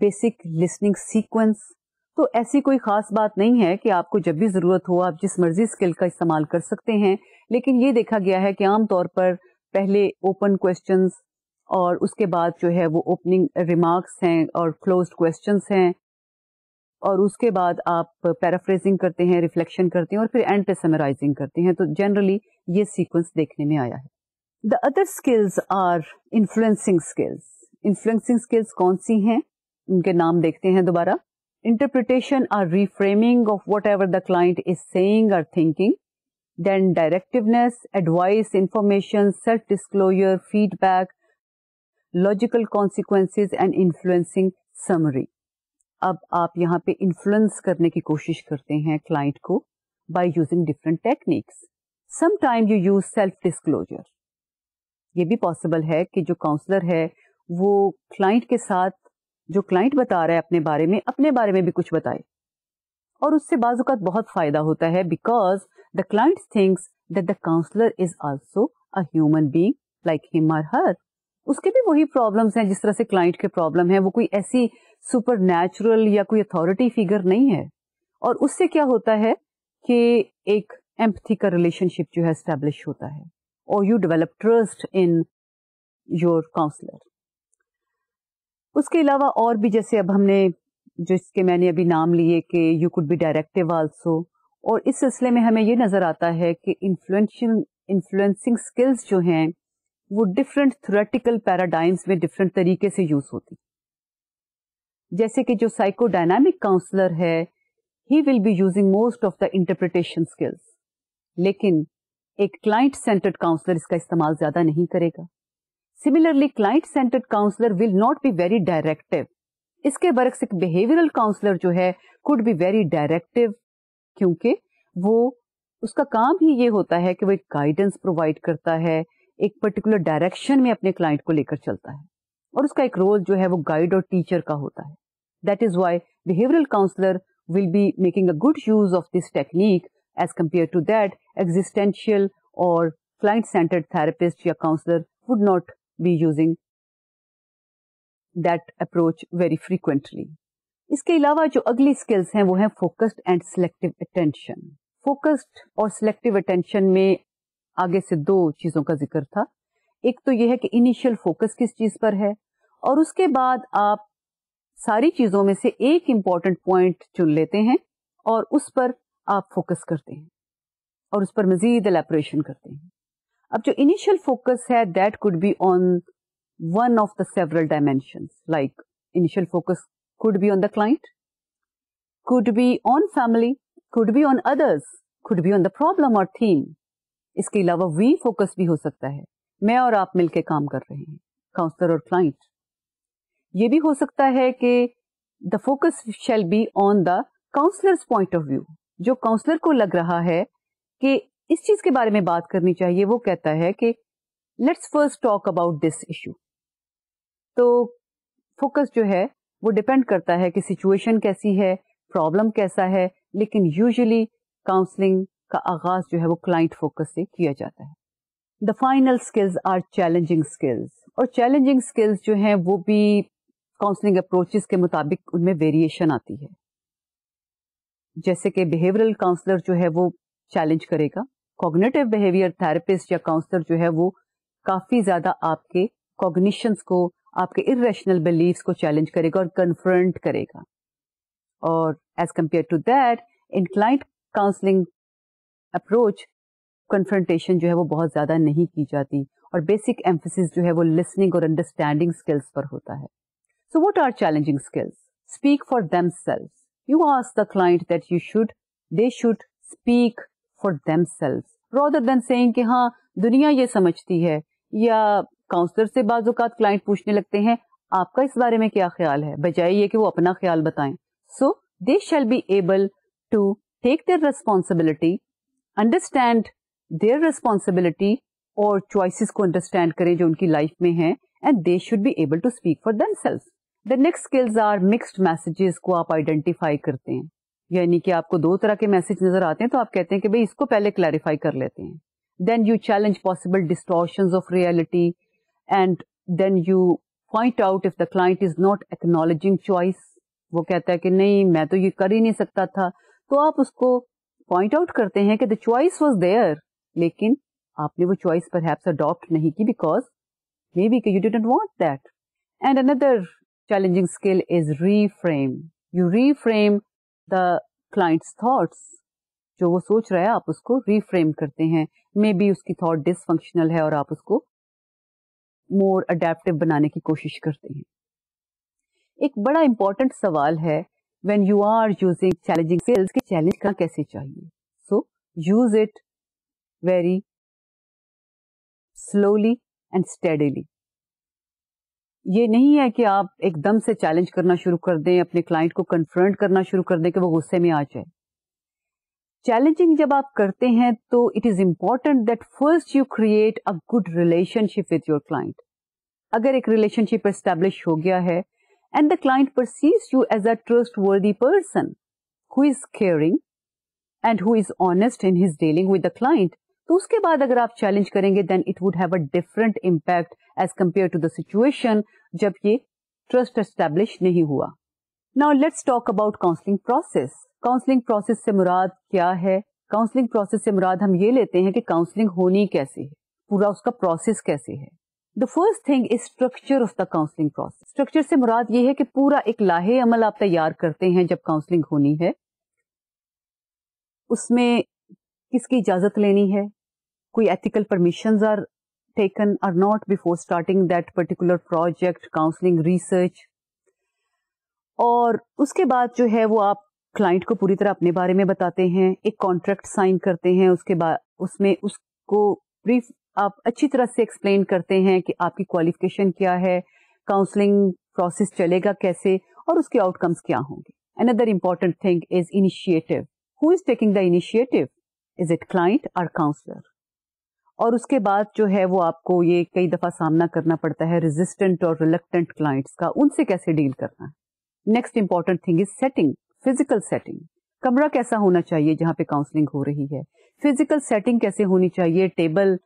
basic listening sequence तो ऐसी कोई खास बात नहीं है कि आपको जब भी जरूरत हो आप जिस मर्जी स्किल का इस्तेमाल कर सकते हैं लेकिन ये देखा गया है कि आमतौर पर पहले ओपन क्वेश्चन और उसके बाद जो है वो ओपनिंग रिमार्क्स हैं और क्लोज क्वेश्चन हैं और उसके बाद आप पैराफ्रेजिंग करते हैं रिफ्लेक्शन करते हैं और फिर एंड पे समराइजिंग करते हैं तो जनरली ये सीक्वेंस देखने में आया है the other skills are influencing skills influencing skills कौन सी हैं उनके नाम देखते हैं दोबारा interpretation or reframing of whatever the client is saying or thinking then directiveness advice information self disclosure feedback logical consequences and influencing summary अब आप यहाँ पे इन्फ्लुएंस करने की कोशिश करते हैं क्लाइंट को by using different techniques sometime you use self disclosure ये भी पॉसिबल है कि जो काउंसलर है वो क्लाइंट के साथ जो क्लाइंट बता रहा है अपने बारे में अपने बारे में भी कुछ बताए और उससे बाजूकात बहुत फायदा होता है because the client things that the counsellor is also an being like him or her उसके भी वही प्रॉब्लम है जिस तरह से क्लाइंट के प्रॉब्लम है वो कोई ऐसी सुपर नेचुरल या कोई अथॉरिटी फिगर नहीं है और उससे क्या होता है कि एक एम्पथी का रिलेशनशिप जो है स्टेब्लिश होता है और you develop trust in your counsellor उसके अलावा और भी जैसे अब हमने जो इसके मैंने अभी नाम लिए कि you could be directive also और इस सिलसिले में हमें ये नज़र आता है कि इन्फ्लुएंशियल इन्फ्लुएंसिंग स्किल्स जो हैं वो डिफरेंट थ्योरेटिकल पैराडाइम्स में डिफरेंट तरीके से यूज होती जैसे कि जो साइको डायनामिक काउंसलर है he will be using most of the interpretation skills लेकिन एक क्लाइंट सेंटर्ड काउंसलर इसका इस्तेमाल ज्यादा नहीं करेगा similarly client centred counsellor will not be very directive इसके बरक्स एक बिहेवियरल काउंसलर जो है कुड बी वेरी डायरेक्टिव क्योंकि वो उसका काम ही ये होता है कि वो एक गाइडेंस प्रोवाइड करता है एक पर्टिकुलर डायरेक्शन में अपने क्लाइंट को लेकर चलता है और उसका एक रोल जो है वो गाइड और टीचर का होता है that is why behavioural counsellor will be making a good use of this technique as compare to that existential और क्लाइंट सेंटर्ड थेरेपिस्ट या counsellor would not be using that approach very frequently इसके अलावा जो अगली skills हैं वो हैं focused and selective attention focused और सिलेक्टिव अटेंशन में आगे से दो चीज़ों का जिक्र था एक तो यह है कि इनिशियल फोकस किस चीज़ पर है और उसके बाद आप सारी चीज़ों में से एक इम्पॉर्टेंट पॉइंट चुन लेते हैं और उस पर आप फोकस करते हैं और उस पर मजीद एलेब्रेशन करते हैं अब जो इनिशियल फोकस है that could be on one of the several dimension like initial focus could be on the client could be on family could be on others could be on the problem और theme इसके अलावा we focus भी हो सकता है मैं और आप मिलकर काम कर रहे हैं काउंसलर और क्लाइंट ये भी हो सकता है कि the focus shall be on the counsellor's point of view जो काउंसलर को लग रहा है कि इस चीज के बारे में बात करनी चाहिए वो कहता है कि let's first talk about this issue तो फोकस जो है वो डिपेंड करता है कि सिचुएशन कैसी है प्रॉब्लम कैसा है लेकिन यूजली काउंसलिंग का आगाज जो है वो क्लाइंट फोकस से किया जाता है the final skills are challenging skills और चैलेंजिंग स्किल्स जो है वो भी काउंसलिंग अप्रोचेस के मुताबिक उनमें वेरिएशन आती है जैसे कि बिहेवियरल काउंसलर जो है वो चैलेंज करेगा कॉग्निटिव बिहेवियर थेरेपिस्ट या काउंसलर जो है वो काफी ज्यादा आपके कॉग्निशंस को आपके इरेशनल बिलीव्स को चैलेंज करेगा और कन्फ्रंट करेगा और as compare to that in client counselling approach confrontation जो है वो बहुत ज्यादा नहीं की जाती और बेसिक एम्फोसिस जो है वो लिसनिंग और अंडरस्टैंडिंग स्किल्स पर होता है so what are challenging skills speak for themselves you ask the client that you should they should speak for themselves rather than saying कि हाँ दुनिया ये समझती है या काउंसलर से बाज़ात क्लाइंट पूछने लगते हैं आपका इस बारे में क्या ख्याल है बजाय ये कि वो अपना ख्याल बताएं so they shall be able to take their responsibility understand their responsibility और चॉइसिस को अंडरस्टैंड करें जो उनकी लाइफ में है and they should be able to speak for themselves the next skills are mixed messages को आप identify करते हैं यानी कि आपको दो तरह के मैसेज नजर आते हैं तो आप कहते हैं कि भाई इसको पहले क्लैरिफाई कर लेते हैं then you challenge possible distortion of reality and then you point out if the client is not acknowledging choice वो कहता है कि नहीं मैं तो ये कर ही नहीं सकता था तो आप उसको पॉइंट आउट करते हैं कि द चॉइस वॉज देयर लेकिन आपने वो चॉइस पर अडॉप्ट नहीं की because maybe you didn't want that and another challenging skill is reframe you reframe the client's thoughts जो वो सोच रहा है आप उसको रीफ्रेम करते हैं मे बी उसकी थॉट डिसफंक्शनल है और आप उसको मोर अडेप्टिव बनाने की कोशिश करते हैं एक बड़ा इंपॉर्टेंट सवाल है when you are using challenging skills के चैलेंज करना कैसे चाहिए so use it very slowly and steadily ये नहीं है कि आप एकदम से चैलेंज करना शुरू कर दें अपने क्लाइंट को कन्फ्रंट करना शुरू कर दें कि वो गुस्से में आ जाए चैलेंजिंग जब आप करते हैं तो it is important that first you create a good relationship with your client अगर एक रिलेशनशिप एस्टेब्लिश हो गया है and the client perceives you as a trustworthy person who is caring and who is honest in his dealing with the client तो उसके बाद अगर आप चैलेंज करेंगे then it would have a different impact as compare to the situation जब ये trust establish नहीं हुआ now let's talk about counselling process counselling process से मुराद क्या है काउंसलिंग प्रोसेस से मुराद हम ये लेते हैं कि काउंसलिंग होनी कैसे है पूरा उसका प्रोसेस कैसे है the first thing is structure of the counselling process structure से मुराद ये है कि पूरा एक लाहे अमल आप तैयार करते हैं जब काउंसलिंग होनी है उसमें किसकी इजाजत लेनी है कोई ethical permission are taken or not before starting that particular project counselling research और उसके बाद जो है वो आप क्लाइंट को पूरी तरह अपने बारे में बताते हैं एक कॉन्ट्रैक्ट साइन करते हैं उसके बाद उसमें उसको ब्रीफ आप अच्छी तरह से एक्सप्लेन करते हैं कि आपकी क्वालिफिकेशन क्या है काउंसलिंग प्रोसेस चलेगा कैसे और उसके आउटकम्स क्या होंगे another important thing is initiative who is taking the initiative is it client और काउंसलर और उसके बाद जो है वो आपको ये कई दफ़ा सामना करना पड़ता है रेजिस्टेंट और रिलेक्टेंट क्लाइंट्स का उनसे कैसे डील करना है next important thing is setting physical setting कमरा कैसा होना चाहिए जहां पे काउंसलिंग हो रही है फिजिकल सेटिंग कैसे होनी चाहिए टेबल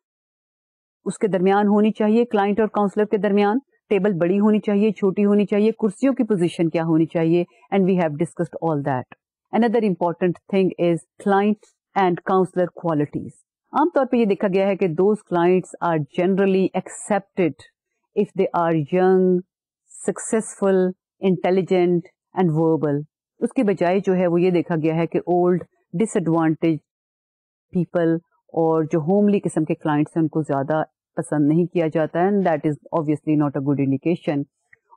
उसके दरमियान होनी चाहिए क्लाइंट और काउंसलर के दरमियान टेबल बड़ी होनी चाहिए छोटी होनी चाहिए कुर्सियों की पोजिशन क्या होनी चाहिए and we have discussed all that another important thing is client and counsellor qualities आमतौर पर ये देखा गया है कि those clients are generally accepted if they are young successful intelligent and verbal उसके बजाय जो है वो ये देखा गया है कि ओल्ड डिसएडवांटेज पीपल और जो होमली किस्म के क्लाइंट्स हैं उनको ज़्यादा पसंद नहीं किया जाता है and that is obviously not a good indication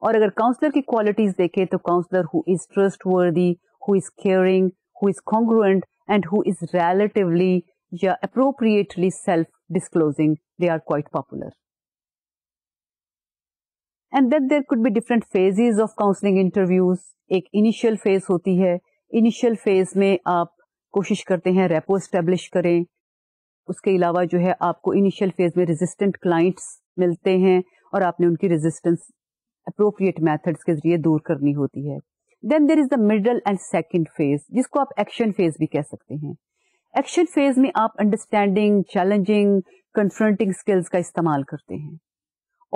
और अगर काउंसलर की क्वालिटीज़ देखें तो counsellor who is trustworthy who is caring who is congruent and who is relatively या appropriately self disclosing they are quite popular and then there could be different phases of counselling interviews एक initial phase होती है initial phase में आप कोशिश करते हैं repo establish करें उसके अलावा जो है आपको इनिशियल फेज में रेजिस्टेंट क्लाइंट्स मिलते हैं और आपने उनकी रेजिस्टेंस अप्रोप्रिएट मेथड्स के जरिए दूर करनी होती है then there is the middle and second phase जिसको आप एक्शन फेज भी कह सकते हैं एक्शन फेज में आप अंडरस्टैंडिंग चैलेंजिंग कन्फ्रंटिंग स्किल्स का इस्तेमाल करते हैं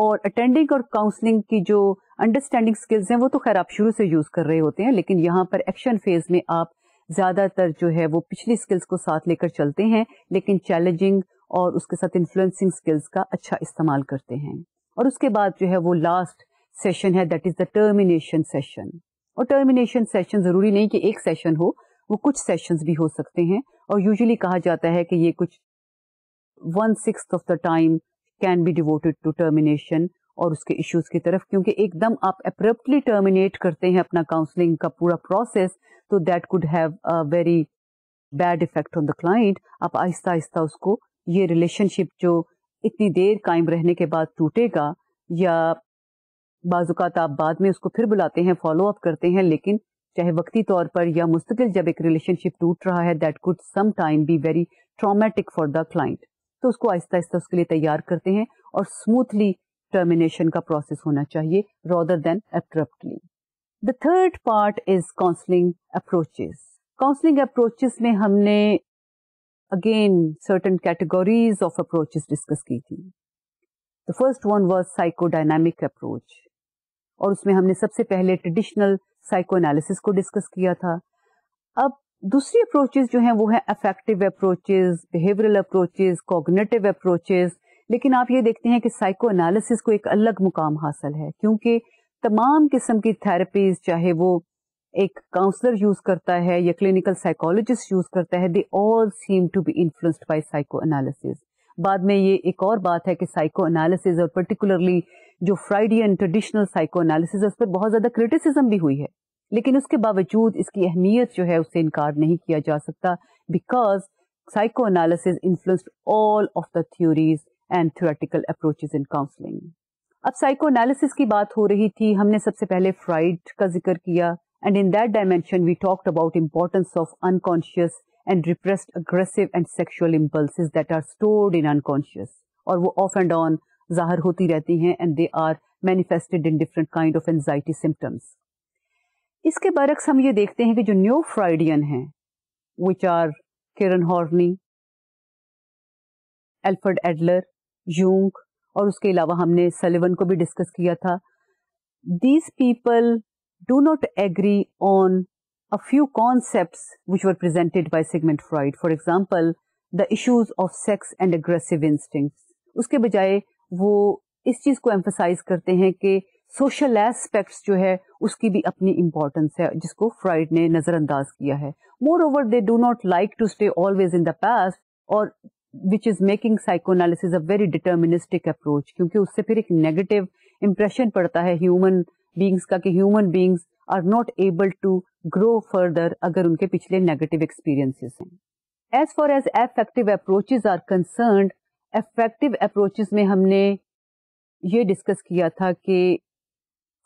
और अटेंडिंग और काउंसलिंग की जो अंडरस्टैंडिंग स्किल्स हैं वो तो खैर आप शुरू से यूज कर रहे होते हैं लेकिन यहाँ पर एक्शन फेज में आप ज्यादातर जो है वो पिछली स्किल्स को साथ लेकर चलते हैं लेकिन चैलेंजिंग और उसके साथ इन्फ्लुएंसिंग स्किल्स का अच्छा इस्तेमाल करते हैं और उसके बाद जो है वो लास्ट सेशन है that is the termination session और टर्मिनेशन सेशन जरूरी नहीं कि एक सेशन हो वो कुछ सेशन भी हो सकते हैं और यूजली कहा जाता है कि ये कुछ one six of the time can be devoted to termination और उसके इश्यूज की तरफ क्योंकि एकदम आप अप्रप्टली टर्मिनेट करते हैं अपना काउंसलिंग का पूरा प्रोसेस तो दैट कुड है very bad effect on the client आप आहिस्ता आहिस्ता उसको ये रिलेशनशिप जो इतनी देर कायम रहने के बाद टूटेगा या बाजुकात आप बाद में उसको फिर बुलाते हैं फॉलो अप करते हैं लेकिन चाहे वक्ती तौर पर या मुस्तकिल जब एक रिलेशनशिप टूट रहा है that could some time be very traumatic for the client तो उसको आहिस्ता आहिस्ता उसके लिए तैयार करते हैं और स्मूथली टर्मिनेशन का प्रोसेस होना चाहिए rather than abruptly the third part is counselling approaches counselling approaches में हमने again certain categories of approaches discuss की थी the first one was psychodynamic approach और उसमें हमने सबसे पहले ट्रेडिशनल साइको एनालिसिस को डिस्कस किया था अब दूसरी अप्रोचेज जो हैं वो है affective approaches behavioural approaches cognitive approaches लेकिन आप ये देखते हैं कि साइको एनालिसिस को एक अलग मुकाम हासिल है क्योंकि तमाम किस्म की थेरेपीज चाहे वो एक काउंसलर यूज करता है या क्लिनिकल साइकोलॉजिस्ट यूज करता है they all seem to be influenced by psychoanalysis बाद में ये एक और बात है कि साइको एनालिसिस और पर्टिकुलरली जो फ्राइडियन ट्रेडिशनल साइको एनालिसिस उस पर बहुत ज्यादा क्रिटिसिज्म भी हुई है लेकिन उसके बावजूद इसकी अहमियत जो है उससे इनकार नहीं किया जा सकता because psychoanalysis influenced all of the theories and theoretical approaches in counselling अब साइको एनालिसिस की बात हो रही थी हमने सबसे पहले फ्राइड का जिक्र किया and in that dimension we talked about importance of unconscious and repressed aggressive and sexual impulses that are stored in unconscious और वो ऑफ एंड ऑन जाहिर होती रहती हैं and they are manifested in different kind of anxiety symptoms इसके बरक्स हम ये देखते हैं कि जो न्यू फ्राइडियन हैं which are Karen Horney Alfred Adler Jung और उसके अलावा हमने सलिवन को भी डिस्कस किया था these people do not agree on a few concepts which were presented by Sigmund Freud. For example, the issues of sex and aggressive instincts. उसके बजाय वो इस चीज़ को एम्फोसाइज करते हैं कि सोशल एस्पेक्ट्स जो है उसकी भी अपनी इंपॉर्टेंस है जिसको फ्राइड ने नज़रअंदाज किया है moreover they do not like to stay always in the past और which is making psychoanalysis a very deterministic approach क्योंकि उससे फिर एक नेगेटिव इम्प्रेशन पड़ता है ह्यूमन बींग्स का कि human beings are not able to grow further अगर उनके पिछले नेगेटिव एक्सपीरियंसेस हैं as far as affective approaches are concern effective approaches में हमने ये डिस्कस किया था कि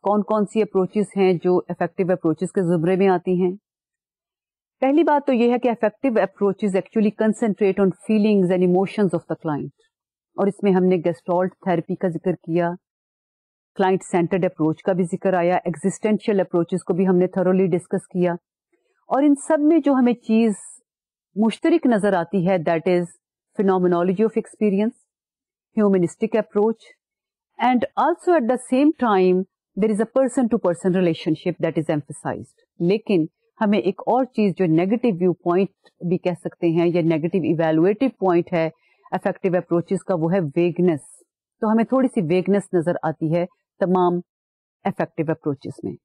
कौन कौन सी अप्रोचेस हैं जो इफेक्टिव अप्रोचेस के जुमरे में आती हैं पहली बात तो ये है कि effective approaches actually concentrate on feelings and emotions of the client और इसमें हमने गेस्टॉल्ट थेरेपी का जिक्र किया क्लाइंट सेंटर्ड अप्रोच का भी जिक्र आया एग्जिस्टेंशियल अप्रोचेस को भी हमने थरोली डिस्कस किया और इन सब में जो हमें चीज़ मुश्तरक नज़र आती है that is phenomenology of experience, humanistic approach, and also at the same time there is a person-to-person relationship that is emphasized. लेकिन हमें एक और चीज जो नेगेटिव व्यू पॉइंट भी कह सकते हैं या नेगेटिव इवेलुएटिव पॉइंट है अफेक्टिव अप्रोचेस का वो है वेगनेस तो हमें थोड़ी सी वेगनेस नजर आती है तमाम अफेक्टिव अप्रोचेस में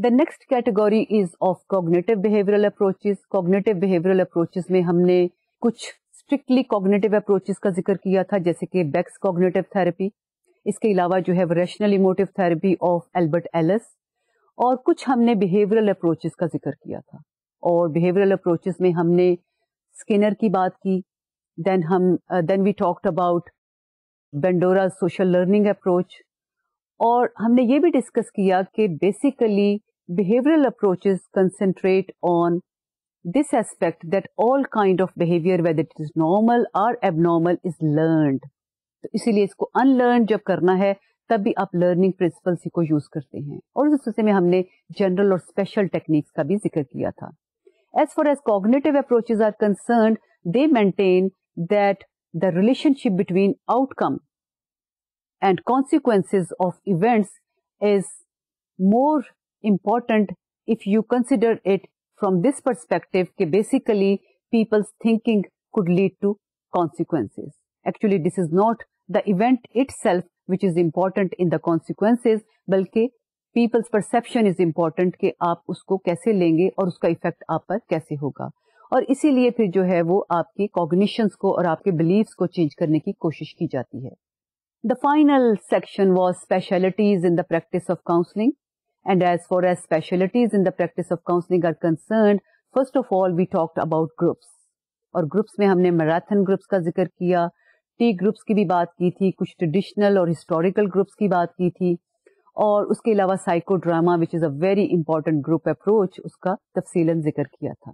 the next category is of cognitive behavioural approaches cognitive behavioural approaches में हमने कुछ स्ट्रिक्टली कॉग्नेटिव अप्रोचेस का जिक्र किया था जैसे कि बैक्स कॉग्नेटिव थेरेपी इसके अलावा जो है rational emotive therapy of Albert Ellis और कुछ हमने बिहेवियरल अप्रोचेस का जिक्र किया था और बिहेवियरल अप्रोचेस में हमने स्किनर की बात की देन हम then we talked about Bandura social learning approach और हमने ये भी डिस्कस किया कि basically behavioural approaches concentrate on this aspect that all kind of behavior whether it is normal or abnormal is learned to isliye isko unlearned jab karna hai tab bhi aap learning principles ko use karte hain aur us se mein humne general aur special techniques ka bhi zikr kiya tha as far as cognitive approaches are concerned they maintain that the relationship between outcome and consequences of events is more important if you consider it from this perspective कि basically people's thinking could lead to consequences actually this is not the event itself which is important in the consequences बल्कि people's perception is important कि आप उसको कैसे लेंगे और उसका effect आप पर कैसे होगा और इसीलिए फिर जो है वो आपकी कॉग्निशंस को और आपके बिलीव्स को चेंज करने की कोशिश की जाती है the final section was specialities in the practice of counselling And as far as specialities in the practice of counseling are concerned, first of all, we talked about groups. और groups, में हमने marathon groups का जिक्र किया T groups की भी बात की थी कुछ ट्रेडिशनल और हिस्टोरिकल ग्रुप्स की बात की थी और उसके अलावा psychodrama which is a very important group approach उसका तफसीला जिक्र किया था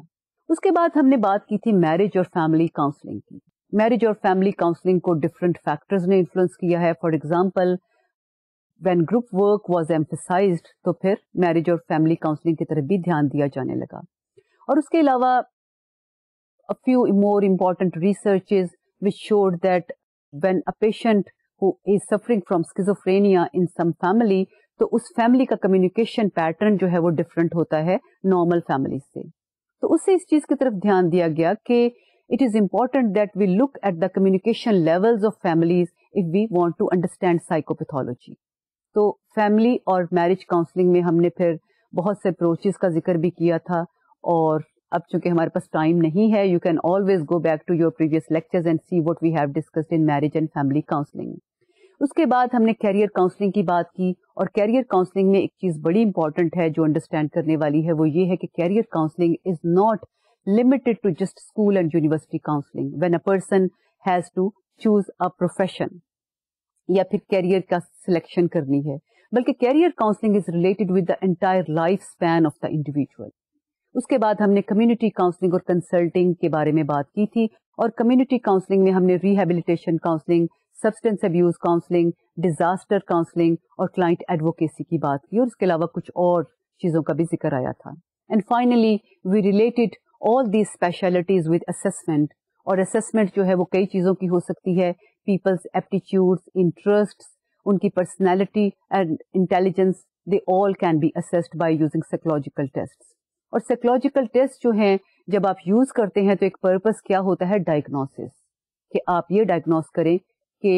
उसके बाद हमने बात की थी मैरिज और फैमिली काउंसलिंग की मैरिज और फैमिली काउंसलिंग को डिफरेंट फैक्टर्स ने इन्फ्लुएंस किया है for example when group work was emphasised तो फिर मैरिज और फैमिली काउंसलिंग की तरफ भी ध्यान दिया जाने लगा और उसके अलावा a few more important researches which showed that when a patient who is suffering from schizophrenia in some family तो उस फैमिली का कम्युनिकेशन पैटर्न जो है वो डिफरेंट होता है नॉर्मल फैमिली से तो उससे इस चीज की तरफ ध्यान दिया गया कि it is important that we look at the communication levels of families if we want to understand psychopathology तो फैमिली और मैरिज काउंसलिंग में हमने फिर बहुत से अप्रोचेस का जिक्र भी किया था और अब चूंकि हमारे पास टाइम नहीं है you can always go back to your previous lectures and see what we have discussed in marriage and family counselling उसके बाद हमने कैरियर काउंसलिंग की बात की और कैरियर काउंसलिंग में एक चीज बड़ी इंपॉर्टेंट है जो अंडरस्टैंड करने वाली है वो ये है कि career counselling is not limited to just school and university counselling when a person has to choose a profession या फिर कैरियर का सिलेक्शन करनी है बल्कि career counselling is related with the entire life span of the individual उसके बाद हमने community counselling और कंसल्टिंग के बारे में बात की थी और कम्युनिटी काउंसलिंग में हमने rehabilitation counselling substance abuse counselling disaster counselling और क्लाइंट एडवोकेसी की बात की और इसके अलावा कुछ और चीजों का भी जिक्र आया था and finally we related all these specialities with assessment और असेसमेंट जो है वो कई चीजों की हो सकती है people's aptitudes, interests, unki personality and intelligence, they all can be assessed by using psychological tests. और साइकोलॉजिकल टेस्ट जो हैं जब आप यूज करते हैं तो एक पर्पस क्या होता है डायग्नोसिस कि आप ये डायग्नोस करें कि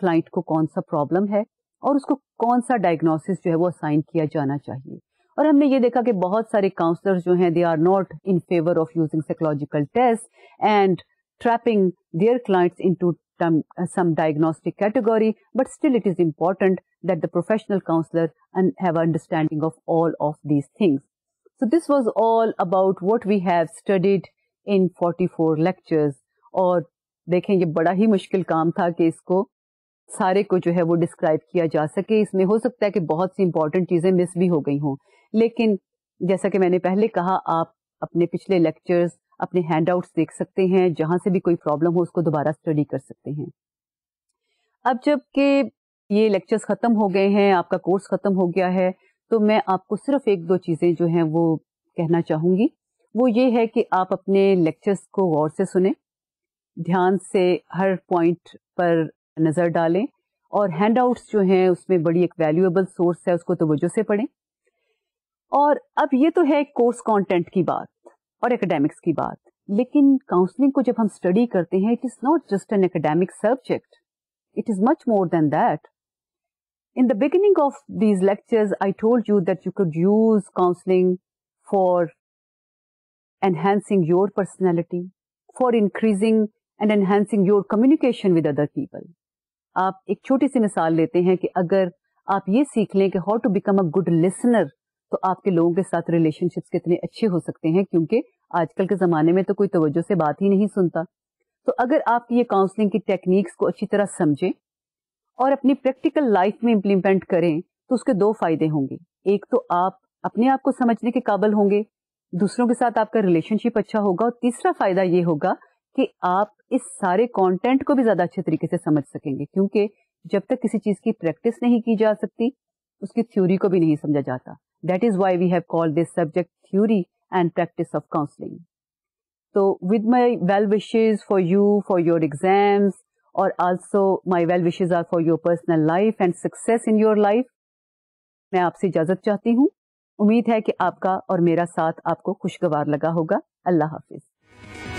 क्लाइंट को कौन सा प्रॉब्लम है और उसको कौन सा डायग्नोसिस जो है वो असाइन किया जाना चाहिए और हमने ये देखा कि बहुत सारे काउंसलर जो हैं they are not in favour of using psychological test and trapping their clients into some, uh, some diagnostic category, but still it is important that the professional counselor and have understanding of all of these things. So this was all about what we have studied in 44 lectures और देखें ये बड़ा ही मुश्किल काम था कि इसको सारे को जो है वो डिस्क्राइब किया जा सके इसमें हो सकता है कि बहुत सी इंपॉर्टेंट चीजें मिस भी हो गई हों लेकिन जैसा कि मैंने पहले कहा आप अपने पिछले लेक्चर्स अपने हैंड देख सकते हैं जहां से भी कोई प्रॉब्लम हो उसको दोबारा स्टडी कर सकते हैं अब जबकि ये लेक्चर्स ख़त्म हो गए हैं आपका कोर्स ख़त्म हो गया है तो मैं आपको सिर्फ एक दो चीज़ें जो हैं वो कहना चाहूंगी वो ये है कि आप अपने लेक्चर्स को गौर से सुने ध्यान से हर पॉइंट पर नज़र डालें और आउट्स जो हैं उसमें बड़ी एक वैल्यूएबल सोर्स है उसको तवज्जो से पढ़ें और अब ये तो है कोर्स कॉन्टेंट की बात और एकेडेमिक्स की बात लेकिन काउंसलिंग को जब हम स्टडी करते हैं it is not just an academic subject it is much more than that in the beginning of these lectures I told you that you could use counselling for enhancing your personality for increasing and enhancing your communication with other people आप एक छोटी सी मिसाल लेते हैं कि अगर आप ये सीख लें कि how to become a good listener तो आपके लोगों के साथ रिलेशनशिप्स कितने अच्छे हो सकते हैं क्योंकि आजकल के जमाने में तो कोई तवज्जो से बात ही नहीं सुनता तो अगर आप ये काउंसलिंग की टेक्निक्स को अच्छी तरह समझें और अपनी प्रैक्टिकल लाइफ में इम्प्लीमेंट करें तो उसके दो फायदे होंगे एक तो आप अपने आप को समझने के काबल होंगे दूसरों के साथ आपका रिलेशनशिप अच्छा होगा और तीसरा फायदा ये होगा कि आप इस सारे कंटेंट को भी ज्यादा अच्छे तरीके से समझ सकेंगे क्योंकि जब तक किसी चीज की प्रैक्टिस नहीं की जा सकती उसकी थ्योरी को भी नहीं समझा जाता that is why we have called this subject theory and practice of counselling तो with my well wishes for you for your exams और also my well wishes are for your personal life and success in your life मैं आपसे इजाजत चाहती हूँ उम्मीद है कि आपका और मेरा साथ आपको खुशगवार लगा होगा अल्लाह हाफिज़